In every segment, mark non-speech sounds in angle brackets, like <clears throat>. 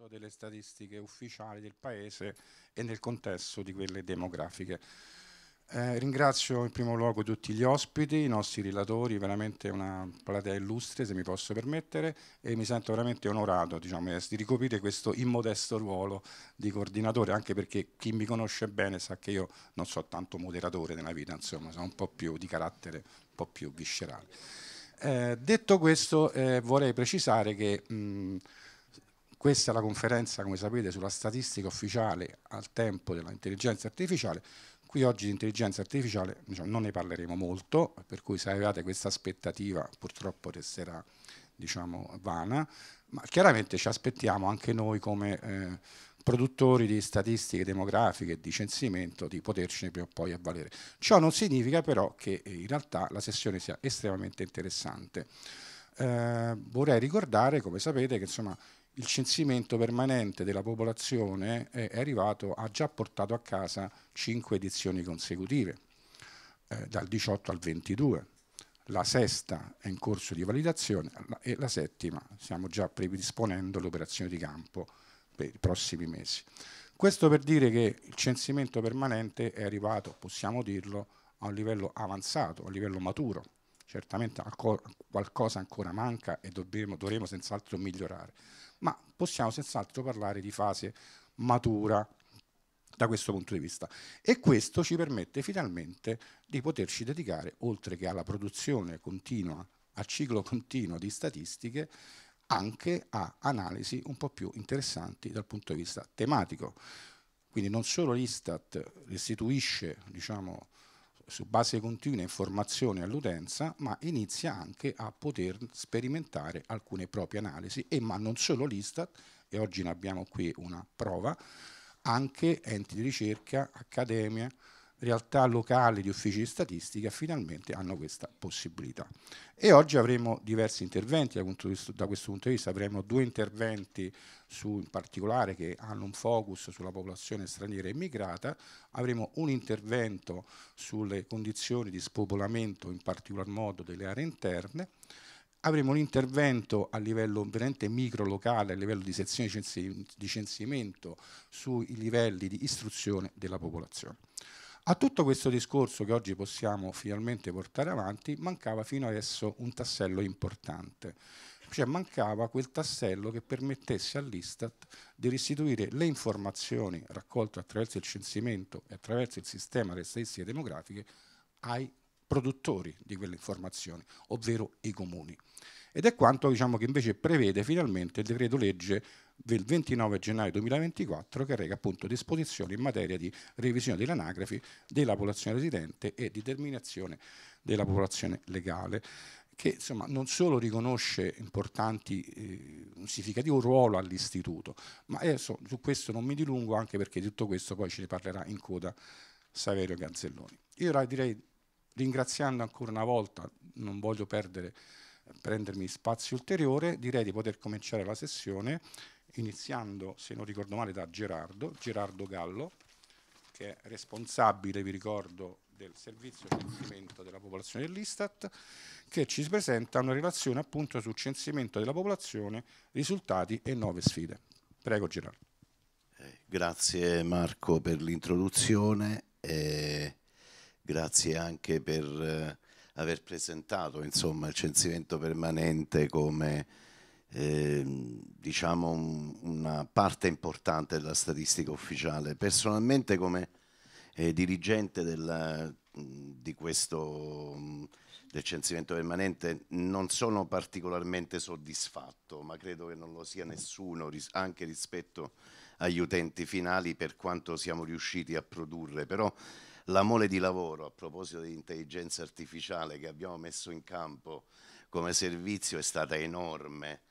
contesto delle statistiche ufficiali del Paese e nel contesto di quelle demografiche. Eh, ringrazio in primo luogo tutti gli ospiti, i nostri relatori, veramente una platea illustre se mi posso permettere e mi sento veramente onorato diciamo, di ricoprire questo immodesto ruolo di coordinatore, anche perché chi mi conosce bene sa che io non sono tanto moderatore nella vita, insomma, sono un po' più di carattere, un po' più viscerale. Eh, detto questo eh, vorrei precisare che... Mh, questa è la conferenza, come sapete, sulla statistica ufficiale al tempo dell'intelligenza artificiale. Qui oggi di intelligenza artificiale diciamo, non ne parleremo molto, per cui se avevate questa aspettativa purtroppo resterà diciamo, vana, ma chiaramente ci aspettiamo anche noi come eh, produttori di statistiche demografiche e di censimento di potercene prima o poi avvalere. Ciò non significa però che eh, in realtà la sessione sia estremamente interessante. Eh, vorrei ricordare, come sapete, che insomma, il censimento permanente della popolazione è arrivato, ha già portato a casa cinque edizioni consecutive, eh, dal 18 al 22. La sesta è in corso di validazione e la settima stiamo già predisponendo l'operazione di campo per i prossimi mesi. Questo per dire che il censimento permanente è arrivato, possiamo dirlo, a un livello avanzato, a un livello maturo. Certamente qualcosa ancora manca e dovremo, dovremo senz'altro migliorare ma possiamo senz'altro parlare di fase matura da questo punto di vista e questo ci permette finalmente di poterci dedicare oltre che alla produzione continua a ciclo continuo di statistiche anche a analisi un po' più interessanti dal punto di vista tematico. Quindi non solo l'Istat restituisce diciamo, su base continua informazioni all'utenza, ma inizia anche a poter sperimentare alcune proprie analisi, e ma non solo l'Istat, e oggi ne abbiamo qui una prova, anche enti di ricerca, accademie, realtà locali di uffici di statistica finalmente hanno questa possibilità. E oggi avremo diversi interventi da, questo punto di vista, avremo due interventi su, in particolare che hanno un focus sulla popolazione straniera immigrata, avremo un intervento sulle condizioni di spopolamento in particolar modo delle aree interne, avremo un intervento a livello veramente micro locale, a livello di sezione di censimento sui livelli di istruzione della popolazione. A tutto questo discorso che oggi possiamo finalmente portare avanti mancava fino adesso un tassello importante, cioè mancava quel tassello che permettesse all'Istat di restituire le informazioni raccolte attraverso il censimento e attraverso il sistema delle statistiche demografiche ai produttori di quelle informazioni, ovvero i comuni. Ed è quanto diciamo, che invece prevede finalmente il decreto legge del 29 gennaio 2024 che rega appunto disposizioni in materia di revisione delle anagrafi della popolazione residente e di determinazione della popolazione legale che insomma, non solo riconosce importanti, eh, un significativo ruolo all'istituto, ma adesso su questo non mi dilungo anche perché di tutto questo poi ce ne parlerà in coda Saverio Ganzelloni. Io ora direi, ringraziando ancora una volta, non voglio perdere, prendermi spazio ulteriore, direi di poter cominciare la sessione iniziando, se non ricordo male, da Gerardo, Gerardo Gallo, che è responsabile, vi ricordo, del servizio di censimento della popolazione dell'Istat, che ci presenta una relazione appunto sul censimento della popolazione, risultati e nuove sfide. Prego Gerardo. Eh, grazie Marco per l'introduzione e grazie anche per eh, aver presentato insomma, il censimento permanente come Ehm, diciamo un, una parte importante della statistica ufficiale. Personalmente come eh, dirigente del, di questo del censimento permanente non sono particolarmente soddisfatto, ma credo che non lo sia nessuno, ris anche rispetto agli utenti finali per quanto siamo riusciti a produrre. Però la mole di lavoro a proposito di intelligenza artificiale che abbiamo messo in campo come servizio è stata enorme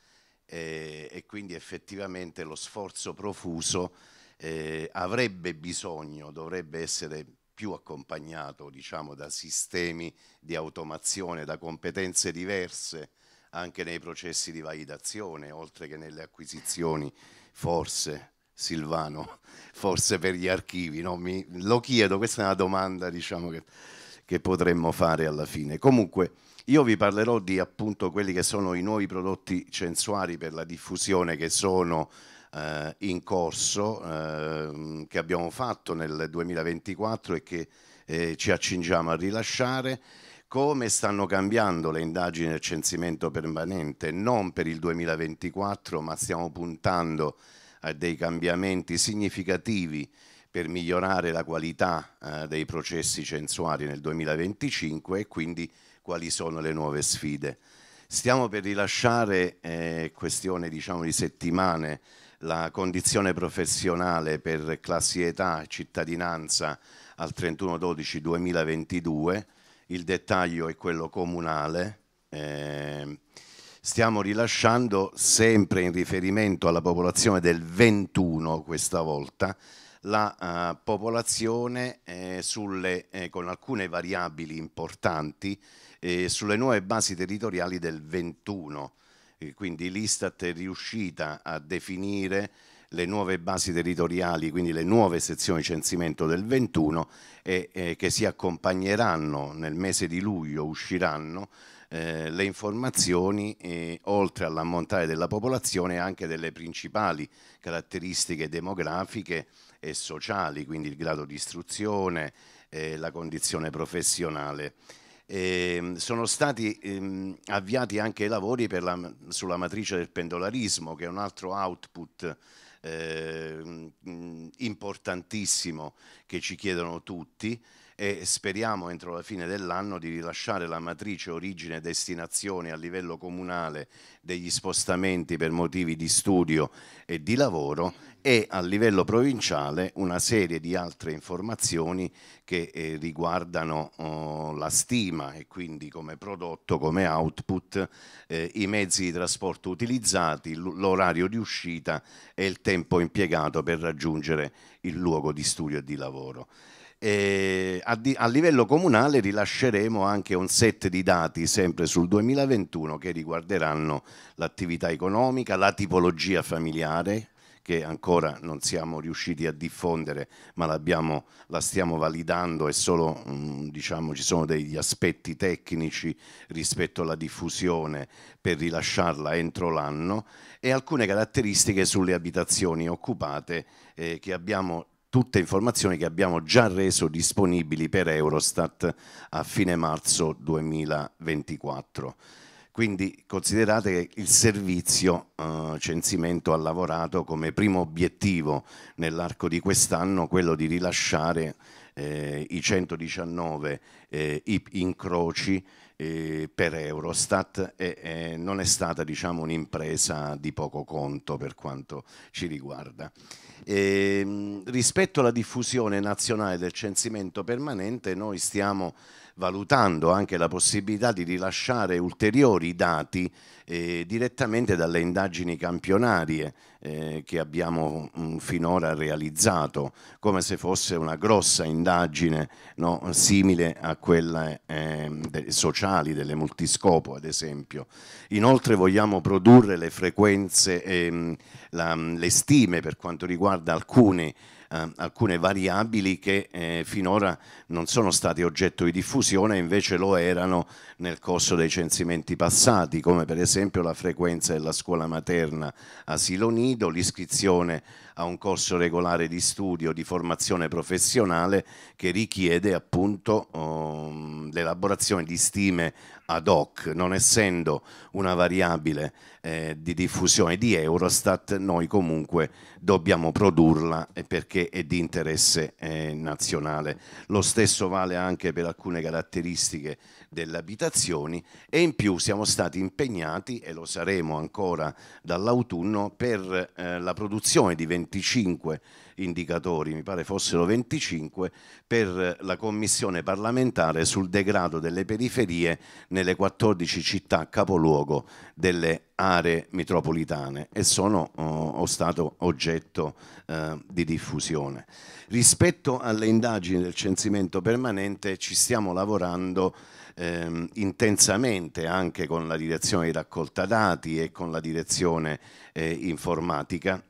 eh, e quindi effettivamente lo sforzo profuso eh, avrebbe bisogno, dovrebbe essere più accompagnato diciamo, da sistemi di automazione, da competenze diverse anche nei processi di validazione, oltre che nelle acquisizioni, forse Silvano, <laughs> forse per gli archivi, no? Mi, lo chiedo, questa è una domanda diciamo, che, che potremmo fare alla fine. Comunque, io vi parlerò di appunto quelli che sono i nuovi prodotti censuari per la diffusione che sono eh, in corso, eh, che abbiamo fatto nel 2024 e che eh, ci accingiamo a rilasciare, come stanno cambiando le indagini del censimento permanente, non per il 2024, ma stiamo puntando a dei cambiamenti significativi per migliorare la qualità eh, dei processi censuari nel 2025 e quindi quali sono le nuove sfide. Stiamo per rilasciare, eh, questione diciamo, di settimane, la condizione professionale per classi età e cittadinanza al 31-12-2022, il dettaglio è quello comunale. Eh, stiamo rilasciando sempre in riferimento alla popolazione del 21 questa volta, la uh, popolazione eh, sulle, eh, con alcune variabili importanti eh, sulle nuove basi territoriali del 21. quindi l'Istat è riuscita a definire le nuove basi territoriali, quindi le nuove sezioni censimento del 21 e, e che si accompagneranno nel mese di luglio, usciranno eh, le informazioni eh, oltre all'ammontare della popolazione anche delle principali caratteristiche demografiche e sociali, quindi il grado di istruzione, eh, la condizione professionale eh, sono stati ehm, avviati anche i lavori la, sulla matrice del pendolarismo, che è un altro output eh, importantissimo che ci chiedono tutti e speriamo entro la fine dell'anno di rilasciare la matrice origine e destinazione a livello comunale degli spostamenti per motivi di studio e di lavoro e a livello provinciale una serie di altre informazioni che eh, riguardano oh, la stima e quindi come prodotto, come output, eh, i mezzi di trasporto utilizzati, l'orario di uscita e il tempo impiegato per raggiungere il luogo di studio e di lavoro. E a, a, livello comunale rilasceremo anche un set di dati sempre sul 2021 che riguarderanno l'attività economica, la tipologia familiare che ancora non siamo riusciti a diffondere ma la stiamo validando e solo mm, diciamo, ci sono degli aspetti tecnici rispetto alla diffusione per rilasciarla entro l'anno e alcune caratteristiche sulle abitazioni occupate eh, che abbiamo tutte informazioni che abbiamo già reso disponibili per Eurostat a fine marzo 2024. Quindi considerate che il servizio eh, Censimento ha lavorato come primo obiettivo nell'arco di quest'anno quello di rilasciare eh, i 119 eh, incroci eh, per Eurostat e non è stata diciamo, un'impresa di poco conto per quanto ci riguarda. Eh, rispetto alla diffusione nazionale del censimento permanente noi stiamo valutando anche la possibilità di rilasciare ulteriori dati eh, direttamente dalle indagini campionarie eh, che abbiamo mh, mm, finora realizzato, come se fosse una grossa indagine no, simile a quelle eh, de sociali, delle multiscopo ad esempio. Inoltre vogliamo produrre le frequenze, ehm, la, mm, le stime per quanto riguarda alcune eh, alcune variabili che eh, finora non sono state oggetto di diffusione, invece lo erano nel corso dei censimenti passati, come per esempio la frequenza della scuola materna asilo nido, l'iscrizione a un corso regolare di studio di formazione professionale che richiede appunto um, l'elaborazione di stime ad hoc, non essendo una variabile eh, di diffusione di Eurostat noi comunque dobbiamo produrla eh, perché è di interesse eh, nazionale. Lo stesso vale anche per alcune caratteristiche delle abitazioni e in più siamo stati impegnati e lo saremo ancora dall'autunno per eh, la produzione di 25 indicatori, mi pare fossero 25, per la commissione parlamentare sul degrado delle periferie nelle 14 città capoluogo delle aree metropolitane e sono oh, stato oggetto eh, di diffusione. Rispetto alle indagini del censimento permanente ci stiamo lavorando ehm, intensamente anche con la direzione di raccolta dati e con la direzione eh, informatica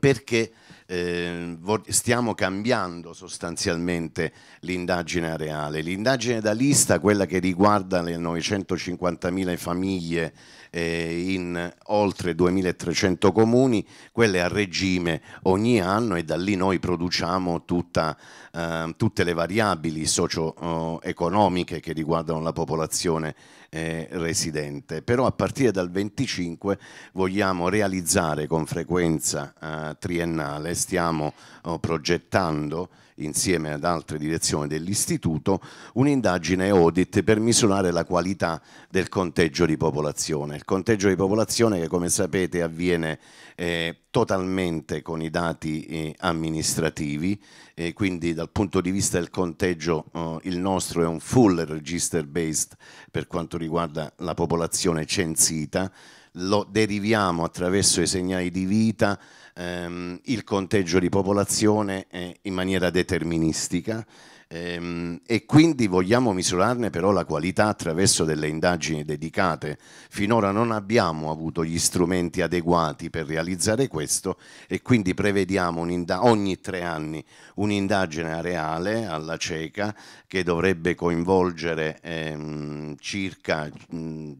perché eh, stiamo cambiando sostanzialmente l'indagine areale. L'indagine da lista, quella che riguarda le 950.000 famiglie eh, in oltre 2.300 comuni, quella è a regime ogni anno e da lì noi produciamo tutta, eh, tutte le variabili socio-economiche oh, che riguardano la popolazione eh, residente. Però a partire dal 25 vogliamo realizzare con frequenza eh, triennale, stiamo oh, progettando insieme ad altre direzioni dell'istituto, un'indagine audit per misurare la qualità del conteggio di popolazione. Il conteggio di popolazione che come sapete avviene eh, totalmente con i dati eh, amministrativi, eh, quindi dal punto di vista del conteggio oh, il nostro è un full register based per quanto riguarda la popolazione censita, lo deriviamo attraverso i segnali di vita, ehm, il conteggio di popolazione eh, in maniera deterministica ehm, e quindi vogliamo misurarne però la qualità attraverso delle indagini dedicate. Finora non abbiamo avuto gli strumenti adeguati per realizzare questo e quindi prevediamo ogni tre anni un'indagine reale alla cieca che dovrebbe coinvolgere ehm, circa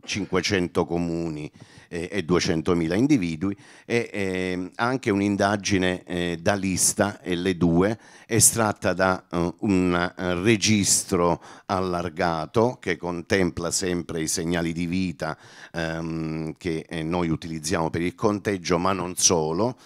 500 comuni eh, e 200.000 individui e eh, anche un'indagine eh, da lista L2 estratta da uh, un eh, registro allargato che contempla sempre i segnali di vita ehm, che eh, noi utilizziamo per il conteggio ma non solo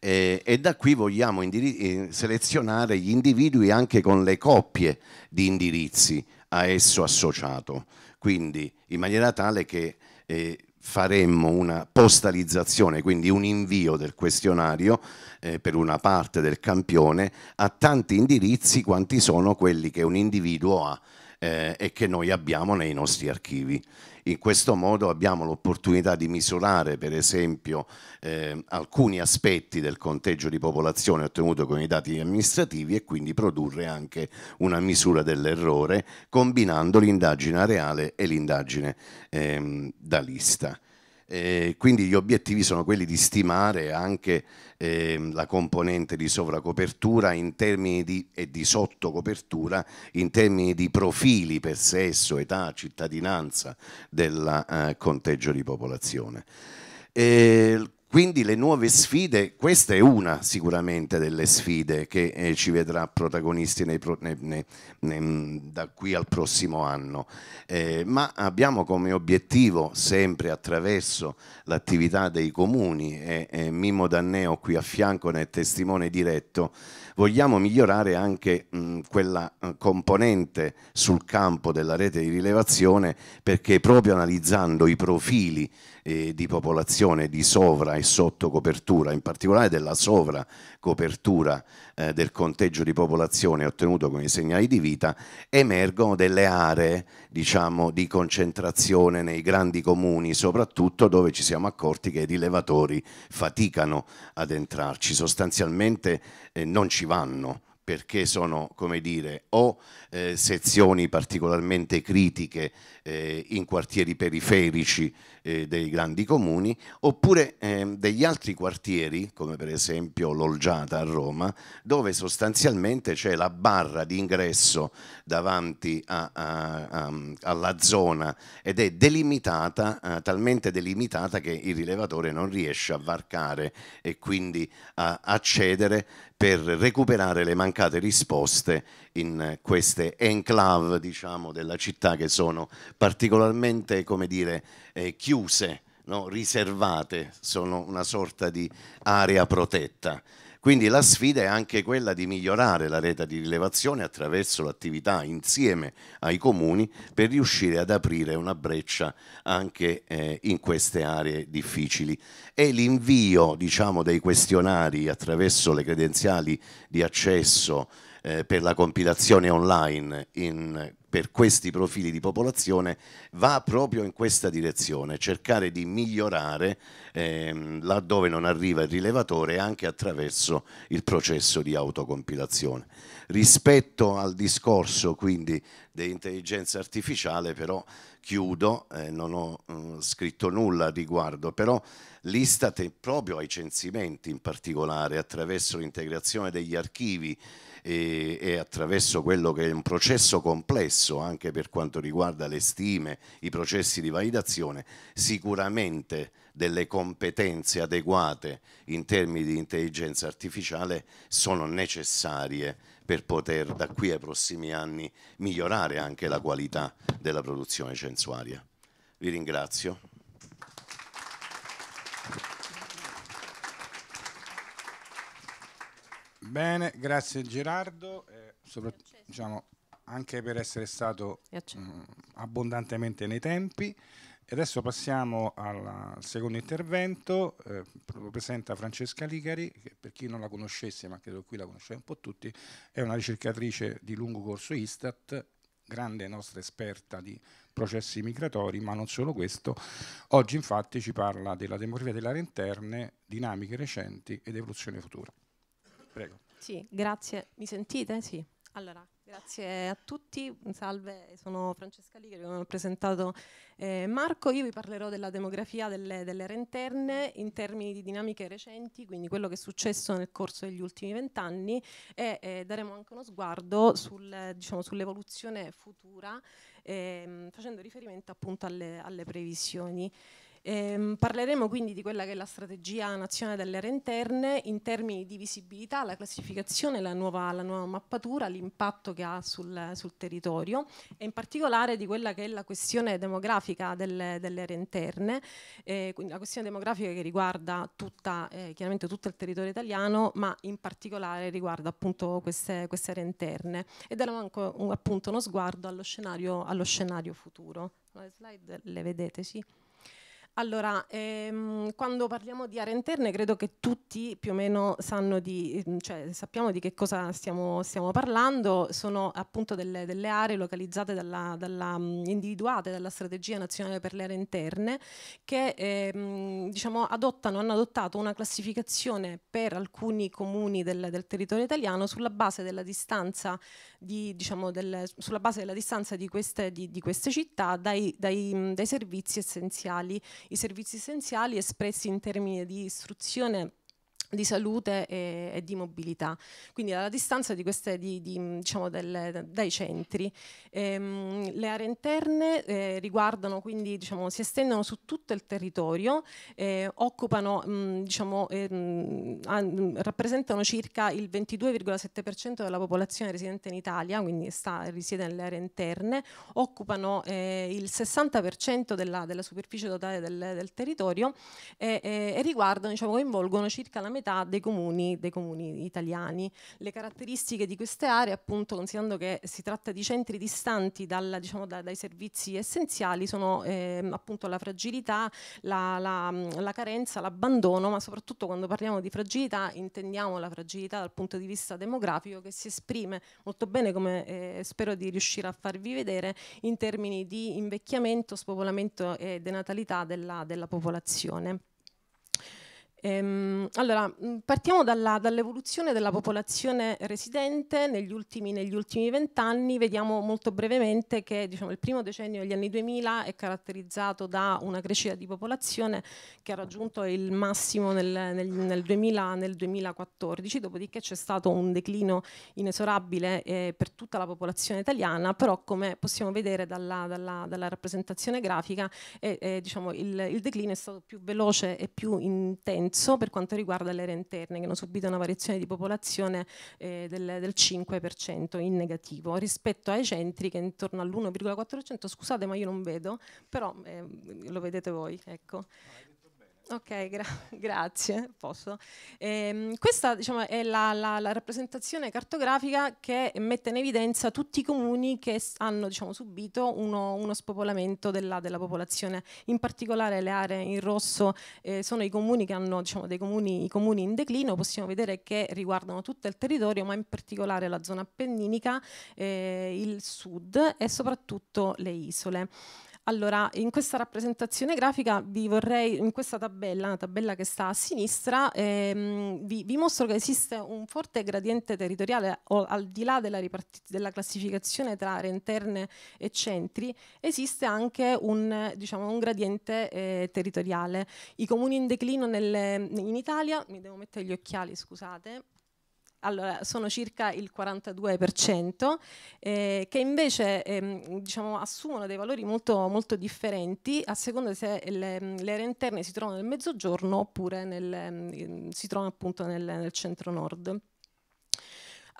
eh, e da qui vogliamo eh, selezionare gli individui anche con le coppie di indirizzi a esso associato, quindi in maniera tale che eh, faremmo una postalizzazione, quindi un invio del questionario eh, per una parte del campione a tanti indirizzi quanti sono quelli che un individuo ha eh, e che noi abbiamo nei nostri archivi. In questo modo abbiamo l'opportunità di misurare, per esempio, eh, alcuni aspetti del conteggio di popolazione ottenuto con i dati amministrativi e quindi produrre anche una misura dell'errore combinando l'indagine reale e l'indagine ehm, da lista. Eh, quindi gli obiettivi sono quelli di stimare anche eh, la componente di sovracopertura in termini di, e di sottocopertura in termini di profili per sesso, età, cittadinanza del eh, conteggio di popolazione. Eh, quindi le nuove sfide, questa è una sicuramente delle sfide che eh, ci vedrà protagonisti nei, nei, nei, mm, da qui al prossimo anno, eh, ma abbiamo come obiettivo sempre attraverso l'attività dei comuni e, e Mimo Danneo qui a fianco nel testimone diretto, vogliamo migliorare anche mh, mm, quella eh, componente sul campo della rete di rilevazione perché proprio analizzando i profili eh, di popolazione di sovra e sotto copertura, in particolare della sovra copertura eh, del conteggio di popolazione ottenuto con i segnali di vita, emergono delle aree diciamo, di concentrazione nei grandi comuni, soprattutto dove ci siamo accorti che i rilevatori faticano ad entrarci, sostanzialmente eh, non ci vanno perché sono, come dire, o eh, sezioni particolarmente critiche eh, in quartieri periferici eh, dei grandi comuni, oppure eh, degli altri quartieri, come per esempio l'Olgiata a Roma, dove sostanzialmente c'è la barra di ingresso davanti a, a, a, alla zona ed è delimitata, eh, talmente delimitata che il rilevatore non riesce a varcare e quindi a accedere per recuperare le mancate risposte in queste enclave diciamo, della città che sono particolarmente dire, eh, chiuse, no? riservate, sono una sorta di area protetta. Quindi la sfida è anche quella di migliorare la rete di rilevazione attraverso l'attività insieme ai comuni per riuscire ad aprire una breccia anche eh, in queste aree difficili. E l'invio diciamo, dei questionari attraverso le credenziali di accesso eh, per la compilazione online in, per questi profili di popolazione va proprio in questa direzione, cercare di migliorare ehm, laddove non arriva il rilevatore anche attraverso il processo di autocompilazione. Rispetto al discorso quindi dell'intelligenza artificiale però chiudo, eh, non ho mh, mm, scritto nulla a riguardo, però l'Istat proprio ai censimenti in particolare attraverso l'integrazione degli archivi e, e, attraverso quello che è un processo complesso anche per quanto riguarda le stime, i processi di validazione, sicuramente delle competenze adeguate in termini di intelligenza artificiale sono necessarie per poter da qui ai prossimi anni migliorare anche la qualità della produzione censuaria. Vi ringrazio. Bene, grazie Gerardo, eh, diciamo, anche per essere stato mh, mm, abbondantemente nei tempi. E adesso passiamo alla, al secondo intervento, eh, lo presenta Francesca Licari, che per chi non la conoscesse, ma credo qui la conosce un po' tutti, è una ricercatrice di lungo corso Istat, grande nostra esperta di processi migratori, ma non solo questo. Oggi infatti ci parla della demografia dell'area aree interne, dinamiche recenti ed evoluzione futura. Prego. Sì, grazie. Mi sentite? Sì. Allora, grazie a tutti. Salve, sono Francesca Ligri, come ho presentato eh, Marco. Io vi parlerò della demografia delle, delle, ere interne in termini di dinamiche recenti, quindi quello che è successo nel corso degli ultimi vent'anni e eh, daremo anche uno sguardo sul, diciamo, sull'evoluzione futura, ehm, facendo riferimento appunto alle, alle previsioni. Eh, parleremo quindi di quella che è la strategia nazionale delle aree interne in termini di visibilità, la classificazione, la nuova, la nuova mappatura, l'impatto che ha sul, sul, territorio e in particolare di quella che è la questione demografica delle, delle aree interne, eh, quindi la questione demografica che riguarda tutta, eh, chiaramente tutto il territorio italiano, ma in particolare riguarda appunto queste, queste aree interne e daremo anche un, appunto uno sguardo allo scenario, allo scenario futuro. Le slide le vedete, sì? Allora, ehm, quando parliamo di aree interne credo che tutti più o meno sanno di, mm, cioè, sappiamo di che cosa stiamo, stiamo parlando, sono appunto delle, delle aree localizzate dalla, dalla, mm, individuate dalla strategia nazionale per le aree interne che ehm, diciamo, adottano, hanno adottato una classificazione per alcuni comuni del, del territorio italiano sulla base della distanza di, diciamo, del, sulla base della distanza di queste, di, di queste città dai, dai, mm, dai servizi essenziali i servizi essenziali espressi in termini di istruzione di salute e, e, di mobilità, quindi alla distanza di queste, di, di, diciamo del, dai centri. Ehm, le aree interne eh, riguardano quindi, diciamo, si estendono su tutto il territorio, eh, occupano, mh, mm, diciamo, eh, mh, rappresentano circa il 22,7% della popolazione residente in Italia, quindi sta, risiede nelle aree interne, occupano eh, il 60% della, della, superficie totale del, del territorio eh, eh, e, riguardano, diciamo, coinvolgono circa la metà metà dei comuni, dei comuni italiani. Le caratteristiche di queste aree, appunto, considerando che si tratta di centri distanti dalla, diciamo, da, dai servizi essenziali, sono eh, appunto la fragilità, la, la, la carenza, l'abbandono, ma soprattutto quando parliamo di fragilità intendiamo la fragilità dal punto di vista demografico che si esprime molto bene, come eh, spero di riuscire a farvi vedere, in termini di invecchiamento, spopolamento e denatalità della, della popolazione. Ehm, allora, mm, partiamo dalla, dall'evoluzione della popolazione residente negli ultimi vent'anni. Vediamo molto brevemente che diciamo, il primo decennio degli anni 2000 è caratterizzato da una crescita di popolazione che ha raggiunto il massimo nel, nel, nel, 2000, nel 2014, dopodiché c'è stato un declino inesorabile eh, per tutta la popolazione italiana, però come possiamo vedere dalla, dalla, dalla rappresentazione grafica eh, eh, diciamo, il, il declino è stato più veloce e più intenso compenso per quanto riguarda le aree interne che hanno subito una variazione di popolazione eh, del, del, 5% in negativo rispetto ai centri che intorno all'1,4%, scusate ma io non vedo, però eh, lo vedete voi. Ecco. Ok, gra <laughs> grazie, posso. Ehm, questa diciamo, è la, la, la, rappresentazione cartografica che mette in evidenza tutti i comuni che hanno diciamo, subito uno, uno spopolamento della, della, popolazione. In particolare le aree in rosso eh, sono i comuni che hanno diciamo, dei comuni, comuni, in declino, possiamo vedere che riguardano tutto il territorio, ma in particolare la zona appenninica, eh, il sud e soprattutto le isole. Allora, in questa rappresentazione grafica vi vorrei, in questa tabella, la tabella che sta a sinistra, ehm, vi, vi, mostro che esiste un forte gradiente territoriale, o, al di là della, della, classificazione tra aree interne e centri, esiste anche un, diciamo, un gradiente eh, territoriale. I comuni in declino nelle, in Italia, mi devo mettere gli occhiali, scusate, allora, sono circa il 42%, eh, che invece ehm, diciamo, assumono dei valori molto, molto, differenti a seconda se le, le aree interne si trovano nel mezzogiorno oppure nel, ehm, si trovano appunto nel, nel centro-nord.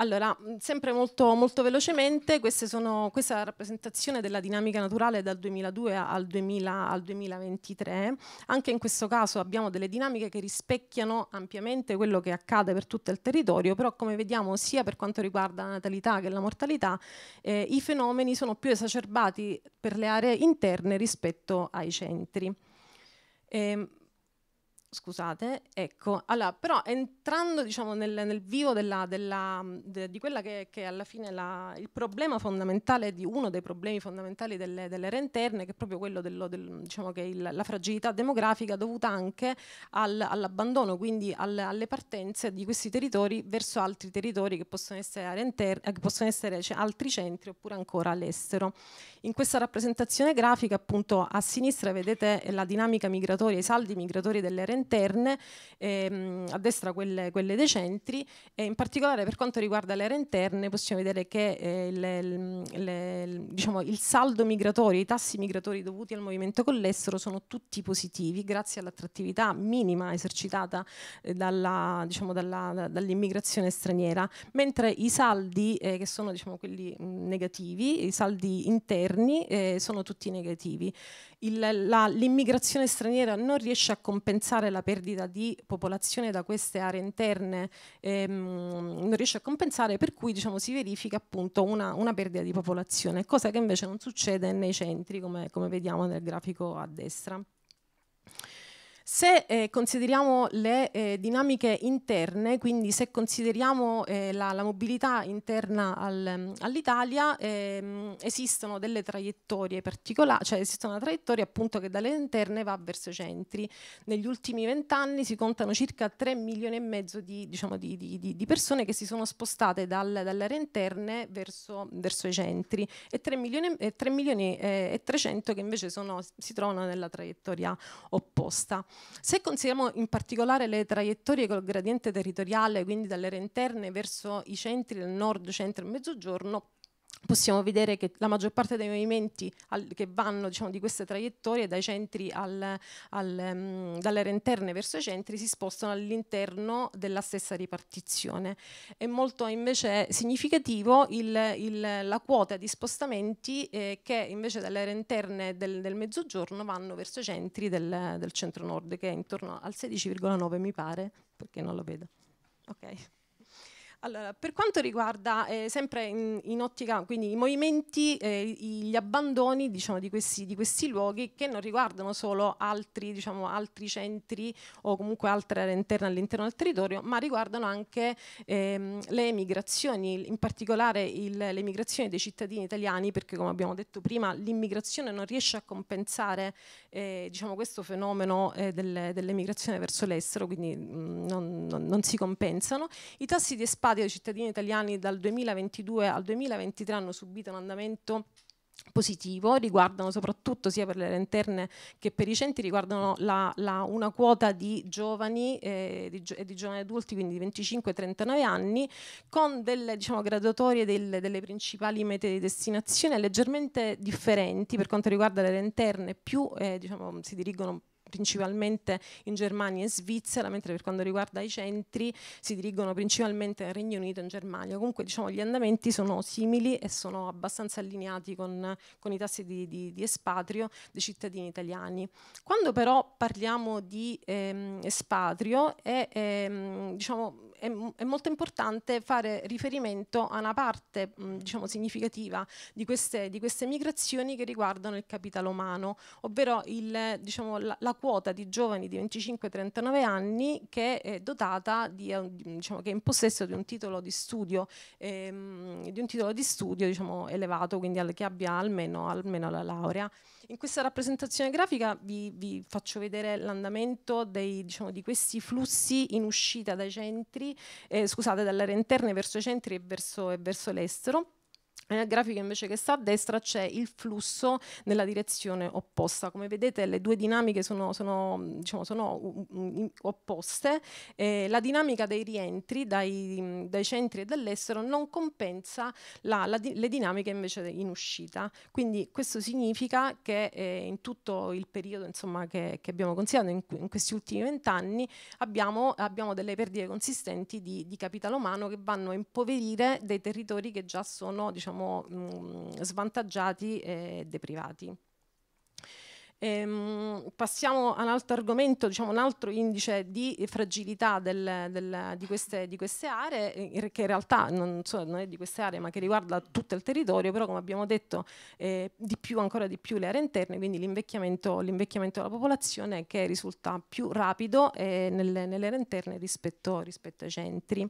Allora, sempre molto, molto velocemente, sono, questa è la rappresentazione della dinamica naturale dal 2002 al, 2000, al, 2023. Anche in questo caso abbiamo delle dinamiche che rispecchiano ampiamente quello che accade per tutto il territorio, però come vediamo sia per quanto riguarda la natalità che la mortalità, eh, i fenomeni sono più esacerbati per le aree interne rispetto ai centri. Eh, Scusate, ecco, allora, però entrando diciamo, nel, nel vivo della, della, de, di quella che, che alla fine la, il problema fondamentale, di uno dei problemi fondamentali delle, delle aree interne, che è proprio quello dello, del, diciamo che il, la fragilità demografica dovuta anche al, all'abbandono, quindi al, alle partenze di questi territori verso altri territori che possono essere, interne, eh, che possono essere cioè, altri centri oppure ancora all'estero. In questa rappresentazione grafica appunto a sinistra vedete la dinamica migratoria, i saldi migratori delle aree interne, ehm, a destra quelle, quelle, dei centri e in particolare per quanto riguarda le aree interne possiamo vedere che eh, le, le, diciamo, il saldo migratorio, i tassi migratori dovuti al movimento con l'estero sono tutti positivi grazie all'attrattività minima esercitata eh, dalla, diciamo, dalla, da, dall'immigrazione straniera, mentre i saldi eh, che sono diciamo, quelli negativi, i saldi interni eh, sono tutti negativi l'immigrazione straniera non riesce a compensare la perdita di popolazione da queste aree interne, ehm, non riesce a compensare, per cui diciamo, si verifica appunto una, una, perdita di popolazione, cosa che invece non succede nei centri, come, come vediamo nel grafico a destra. Se eh, consideriamo le eh, dinamiche interne, quindi se consideriamo eh, la, la, mobilità interna al, all'Italia, ehm, esistono delle traiettorie particolari, cioè esiste una traiettoria appunto che dalle interne va verso i centri. Negli ultimi vent'anni si contano circa 3 milioni e mezzo di, diciamo, di, di, di persone che si sono spostate dal, dalle aree interne verso, verso, i centri e 3 milioni, e 3 milioni eh, e 300 che invece sono, si trovano nella traiettoria opposta. Se consideriamo in particolare le traiettorie col gradiente territoriale, quindi dalle aree interne verso i centri del nord, centro e mezzogiorno, possiamo vedere che la maggior parte dei movimenti al, che vanno diciamo, di queste traiettorie dai centri al, al, um, dalle aree interne verso i centri si spostano all'interno della stessa ripartizione. È molto invece significativo il, il, la quota di spostamenti eh, che invece dalle aree interne del, del, mezzogiorno vanno verso i centri del, del centro-nord che è intorno al 16,9 mi pare, perché non lo vedo. Okay. Allora, per quanto riguarda eh, sempre in, in, ottica, quindi i movimenti, eh, gli abbandoni diciamo, di, questi, di, questi, luoghi che non riguardano solo altri, diciamo, altri centri o comunque altre aree interne all'interno del territorio, ma riguardano anche ehm, le emigrazioni, in particolare il, le emigrazioni dei cittadini italiani, perché come abbiamo detto prima l'immigrazione non riesce a compensare eh, diciamo, questo fenomeno eh, dell'emigrazione delle verso l'estero, quindi mh, mm, non, non, non si compensano. I tassi di espansione stati dei cittadini italiani dal 2022 al 2023 hanno subito un andamento positivo, riguardano soprattutto sia per le lanterne che per i centri, riguardano la, la, una quota di giovani e eh, di, di, giovani adulti, quindi di 25-39 anni, con delle diciamo, graduatorie del, delle principali mete di destinazione leggermente differenti per quanto riguarda le lanterne, più eh, diciamo, si dirigono principalmente in Germania e Svizzera, mentre per quanto riguarda i centri si dirigono principalmente nel Regno Unito e in Germania. Comunque diciamo, gli andamenti sono simili e sono abbastanza allineati con, con i tassi di, di, di, espatrio dei cittadini italiani. Quando però parliamo di ehm, espatrio è ehm, diciamo, è, è, molto importante fare riferimento a una parte mh, diciamo, significativa di queste, di queste, migrazioni che riguardano il capitale umano, ovvero il, diciamo, la, la, quota di giovani di 25-39 anni che è dotata eh, di, diciamo, che è in possesso di un titolo di studio, ehm, di un titolo di studio diciamo, elevato, quindi al, che abbia almeno, almeno la laurea. In questa rappresentazione grafica vi, vi faccio vedere l'andamento diciamo, di questi flussi in uscita dai centri, eh, scusate, dalle aree verso i centri e verso, e verso l'estero. Nel eh, grafico invece che sta a destra c'è il flusso nella direzione opposta. Come vedete le due dinamiche sono, sono, diciamo, sono opposte. Eh, la dinamica dei rientri dai, dai centri e dall'estero non compensa la, la, le dinamiche invece in uscita. Quindi questo significa che eh, in tutto il periodo insomma, che, che, abbiamo considerato in, in questi ultimi vent'anni abbiamo, abbiamo, delle perdite consistenti di, di capitale umano che vanno a impoverire dei territori che già sono diciamo, diciamo, mh, mm, svantaggiati e deprivati. Ehm, passiamo ad un altro argomento, diciamo un altro indice di fragilità del, del, di, queste, di, queste, aree, eh, che in realtà non, so, non, è di queste aree ma che riguarda tutto il territorio, però come abbiamo detto eh, di più, ancora di più le aree interne, quindi l'invecchiamento, della popolazione che risulta più rapido eh, nelle, nelle, aree interne rispetto, rispetto ai centri.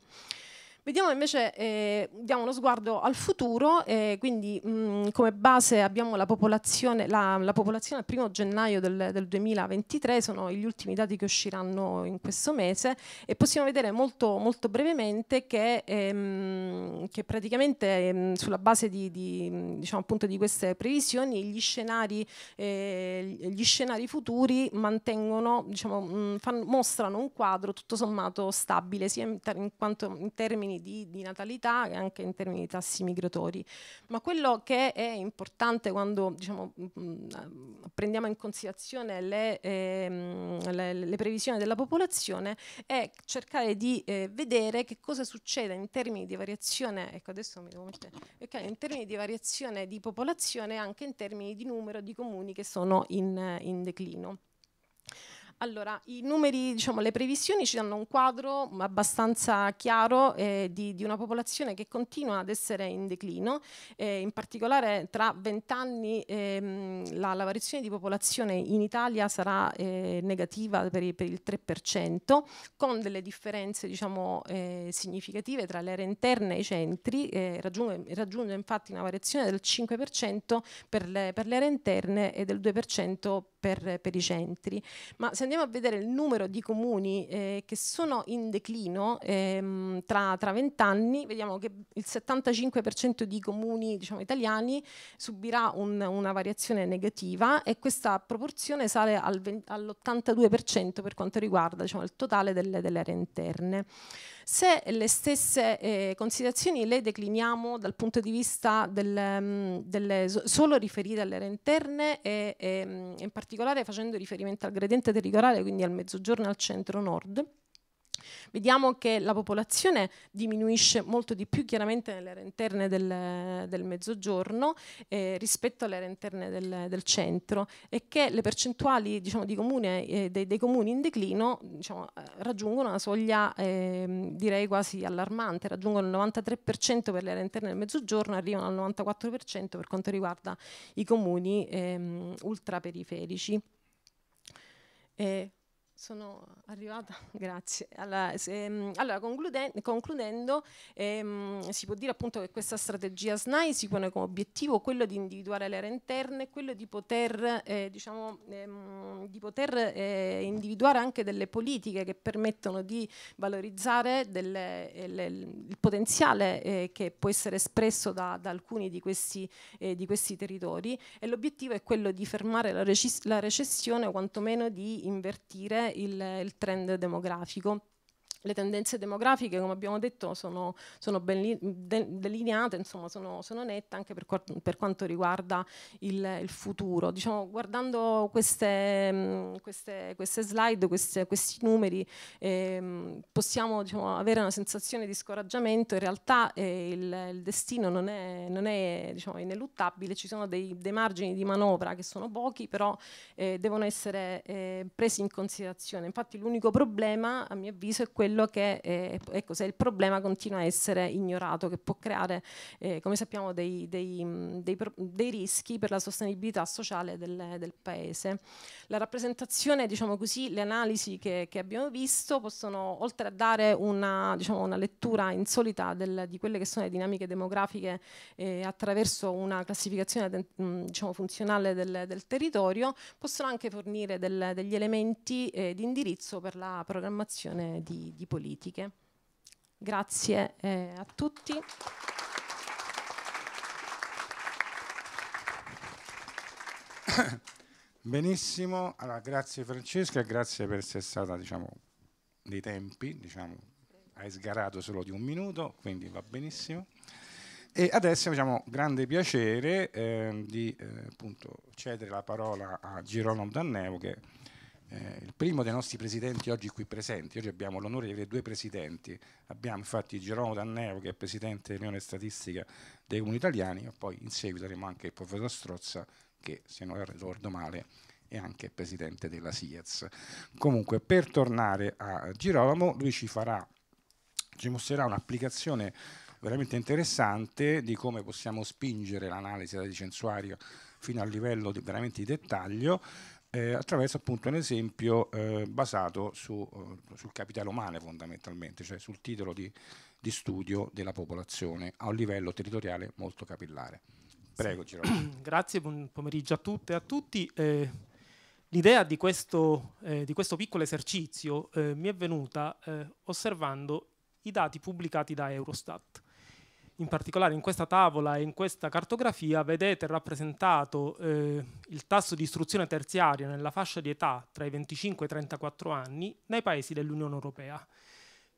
Vediamo invece, eh, diamo uno sguardo al futuro, eh, quindi mh, mm, come base abbiamo la popolazione, la, la popolazione al primo gennaio del, del, 2023, sono gli ultimi dati che usciranno in questo mese e possiamo vedere molto, molto brevemente che, ehm, che praticamente mh, ehm, sulla base di, di, diciamo, di, queste previsioni gli scenari, eh, gli scenari futuri mantengono, diciamo, mh, mm, fan, mostrano un quadro tutto sommato stabile sia in, in, quanto, in termini termini di, di natalità e anche in termini di tassi migratori. Ma quello che è importante quando diciamo, mh, mm, mm, prendiamo in considerazione le, ehm, le, le, previsioni della popolazione è cercare di eh, vedere che cosa succede in termini di variazione, ecco adesso mi devo mettere, okay, in termini di variazione di popolazione e anche in termini di numero di comuni che sono in, in declino. Allora, i numeri, diciamo, le previsioni ci danno un quadro abbastanza chiaro eh, di, di, una popolazione che continua ad essere in declino, eh, in particolare tra vent'anni ehm, la, la, variazione di popolazione in Italia sarà eh, negativa per, i, per, il 3%, con delle differenze diciamo, eh, significative tra le aree interne e i centri, eh, raggiunge, raggiunge, infatti una variazione del 5% per le, per le, aree interne e del 2% per, per i centri. Ma se andiamo a vedere il numero di comuni eh, che sono in declino ehm, tra vent'anni, vediamo che il 75% di comuni diciamo, italiani subirà un, una variazione negativa e questa proporzione sale al all'82% per quanto riguarda diciamo, il totale delle, delle aree interne se le stesse eh, considerazioni le decliniamo dal punto di vista del, mm, delle, solo riferite alle aree interne e, e ehm, in particolare facendo riferimento al gradiente territoriale, quindi al mezzogiorno e al centro-nord, Vediamo che la popolazione diminuisce molto di più chiaramente nelle aree interne del, del mezzogiorno eh, rispetto alle aree interne del, del, centro e che le percentuali diciamo, di comune, eh, dei, dei, comuni in declino diciamo, eh, raggiungono una soglia eh, direi quasi allarmante, raggiungono il 93% per le aree interne del mezzogiorno, arrivano al 94% per quanto riguarda i comuni ehm, ultraperiferici. Eh, sono arrivata, <laughs> grazie. Mm, allora, se, allora concludendo, concludendo ehm, si può dire appunto che questa strategia SNAI si pone come obiettivo quello di individuare le aree interne quello di poter, eh, diciamo, ehm, di poter eh, individuare anche delle politiche che permettono di valorizzare delle, eh, le, il potenziale eh, che può essere espresso da, da alcuni di questi, eh, di questi, territori e l'obiettivo è quello di fermare la, recis- la recessione o quantomeno di invertire il, il trend demografico le tendenze demografiche, come abbiamo detto, sono, sono ben delineate, insomma, sono, sono, nette anche per, per quanto riguarda il, il futuro. Diciamo, guardando queste, queste, queste slide, queste, questi numeri, eh, possiamo diciamo, avere una sensazione di scoraggiamento. In realtà eh, il, il, destino non è, non è diciamo, ineluttabile, ci sono dei, dei, margini di manovra che sono pochi, però eh, devono essere eh, presi in considerazione. Infatti l'unico problema, a mio avviso, è quello quello che è, ecco, se il problema continua a essere ignorato, che può creare, eh, come sappiamo, dei, dei, dei, dei, rischi per la sostenibilità sociale del, del, paese. La rappresentazione, diciamo così, le analisi che, che abbiamo visto possono, oltre a dare una, diciamo, una lettura insolita del, di quelle che sono le dinamiche demografiche eh, attraverso una classificazione diciamo, funzionale del, del, territorio, possono anche fornire degli elementi eh, di indirizzo per la programmazione di, di politiche. Grazie eh, a tutti. Benissimo, allora, grazie Francesca, grazie per essere stata diciamo, dei tempi, diciamo, hai sgarato solo di un minuto, quindi va benissimo. E adesso abbiamo grande piacere eh, di eh, appunto, cedere la parola a Girolamo Danneo che eh, il primo dei nostri presidenti oggi qui presenti, oggi abbiamo l'onore di avere due presidenti, abbiamo infatti Gerolamo Danneo che è presidente dell'Unione Statistica dei Comuni Italiani, e poi in seguito avremo anche il professor Strozza che se non ricordo male è anche presidente della SIEZ. Comunque per tornare a Girolamo lui ci farà, ci mostrerà un'applicazione veramente interessante di come possiamo spingere l'analisi dati censuario fino al livello di, veramente di dettaglio eh, attraverso appunto un esempio eh, basato su, eh, sul capitale umano fondamentalmente, cioè sul titolo di, di, studio della popolazione a un livello territoriale molto capillare. Prego, sì. <clears throat> Grazie, buon pomeriggio a tutte e a tutti. Eh, l'idea di, eh, di, questo piccolo esercizio eh, mi è venuta osservando i dati pubblicati da Eurostat in particolare in questa tavola e in questa cartografia vedete rappresentato eh, il tasso di istruzione terziaria nella fascia di età tra i 25 e i 34 anni nei paesi dell'Unione Europea,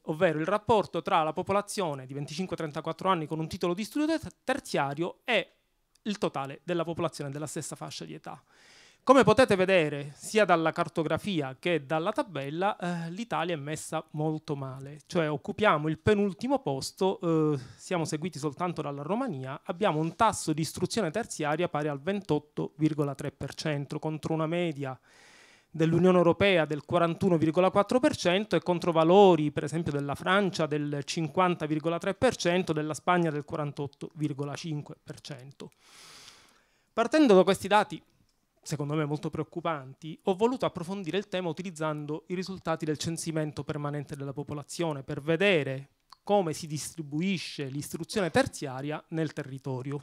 ovvero il rapporto tra la popolazione di 25-34 anni con un titolo di studio terziario e il totale della popolazione della stessa fascia di età. Come potete vedere, sia dalla cartografia che dalla tabella, eh, l'Italia è messa molto male, cioè occupiamo il penultimo posto, eh, siamo seguiti soltanto dalla Romania, abbiamo un tasso di istruzione terziaria pari al 28,3% contro una media dell'Unione Europea del 41,4% e contro valori per esempio della Francia del 50,3%, della Spagna del 48,5%. Partendo da questi dati secondo me molto preoccupanti, ho voluto approfondire il tema utilizzando i risultati del censimento permanente della popolazione per vedere come si distribuisce l'istruzione terziaria nel territorio.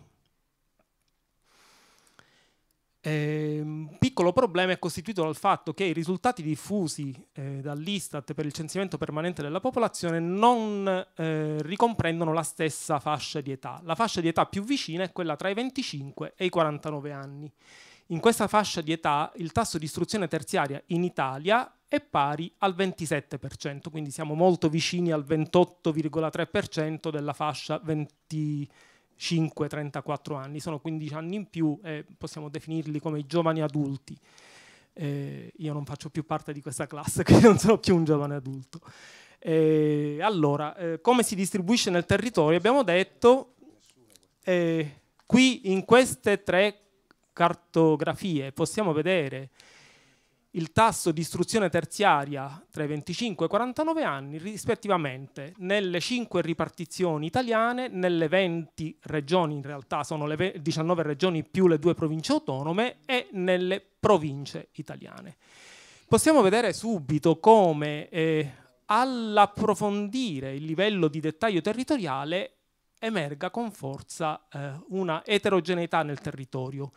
un ehm, piccolo problema è costituito dal fatto che i risultati diffusi eh, dall'Istat per il censimento permanente della popolazione non eh, ricomprendono la stessa fascia di età. La fascia di età più vicina è quella tra i 25 e i 49 anni. In questa fascia di età il tasso di istruzione terziaria in Italia è pari al 27%, quindi siamo molto vicini al 28,3% della fascia 25-34 anni, sono 15 anni in più e possiamo definirli come giovani adulti. Eh, io non faccio più parte di questa classe, <laughs> quindi non sono più un giovane adulto. Eh, allora, eh, come si distribuisce nel territorio? Abbiamo detto, eh, qui in queste tre cartografie possiamo vedere il tasso di istruzione terziaria tra i 25 e i 49 anni rispettivamente nelle 5 ripartizioni italiane, nelle 20 regioni, in realtà sono le 19 regioni più le due province autonome e nelle province italiane. Possiamo vedere subito come eh, all'approfondire il livello di dettaglio territoriale emerga con forza eh, una eterogeneità nel territorio.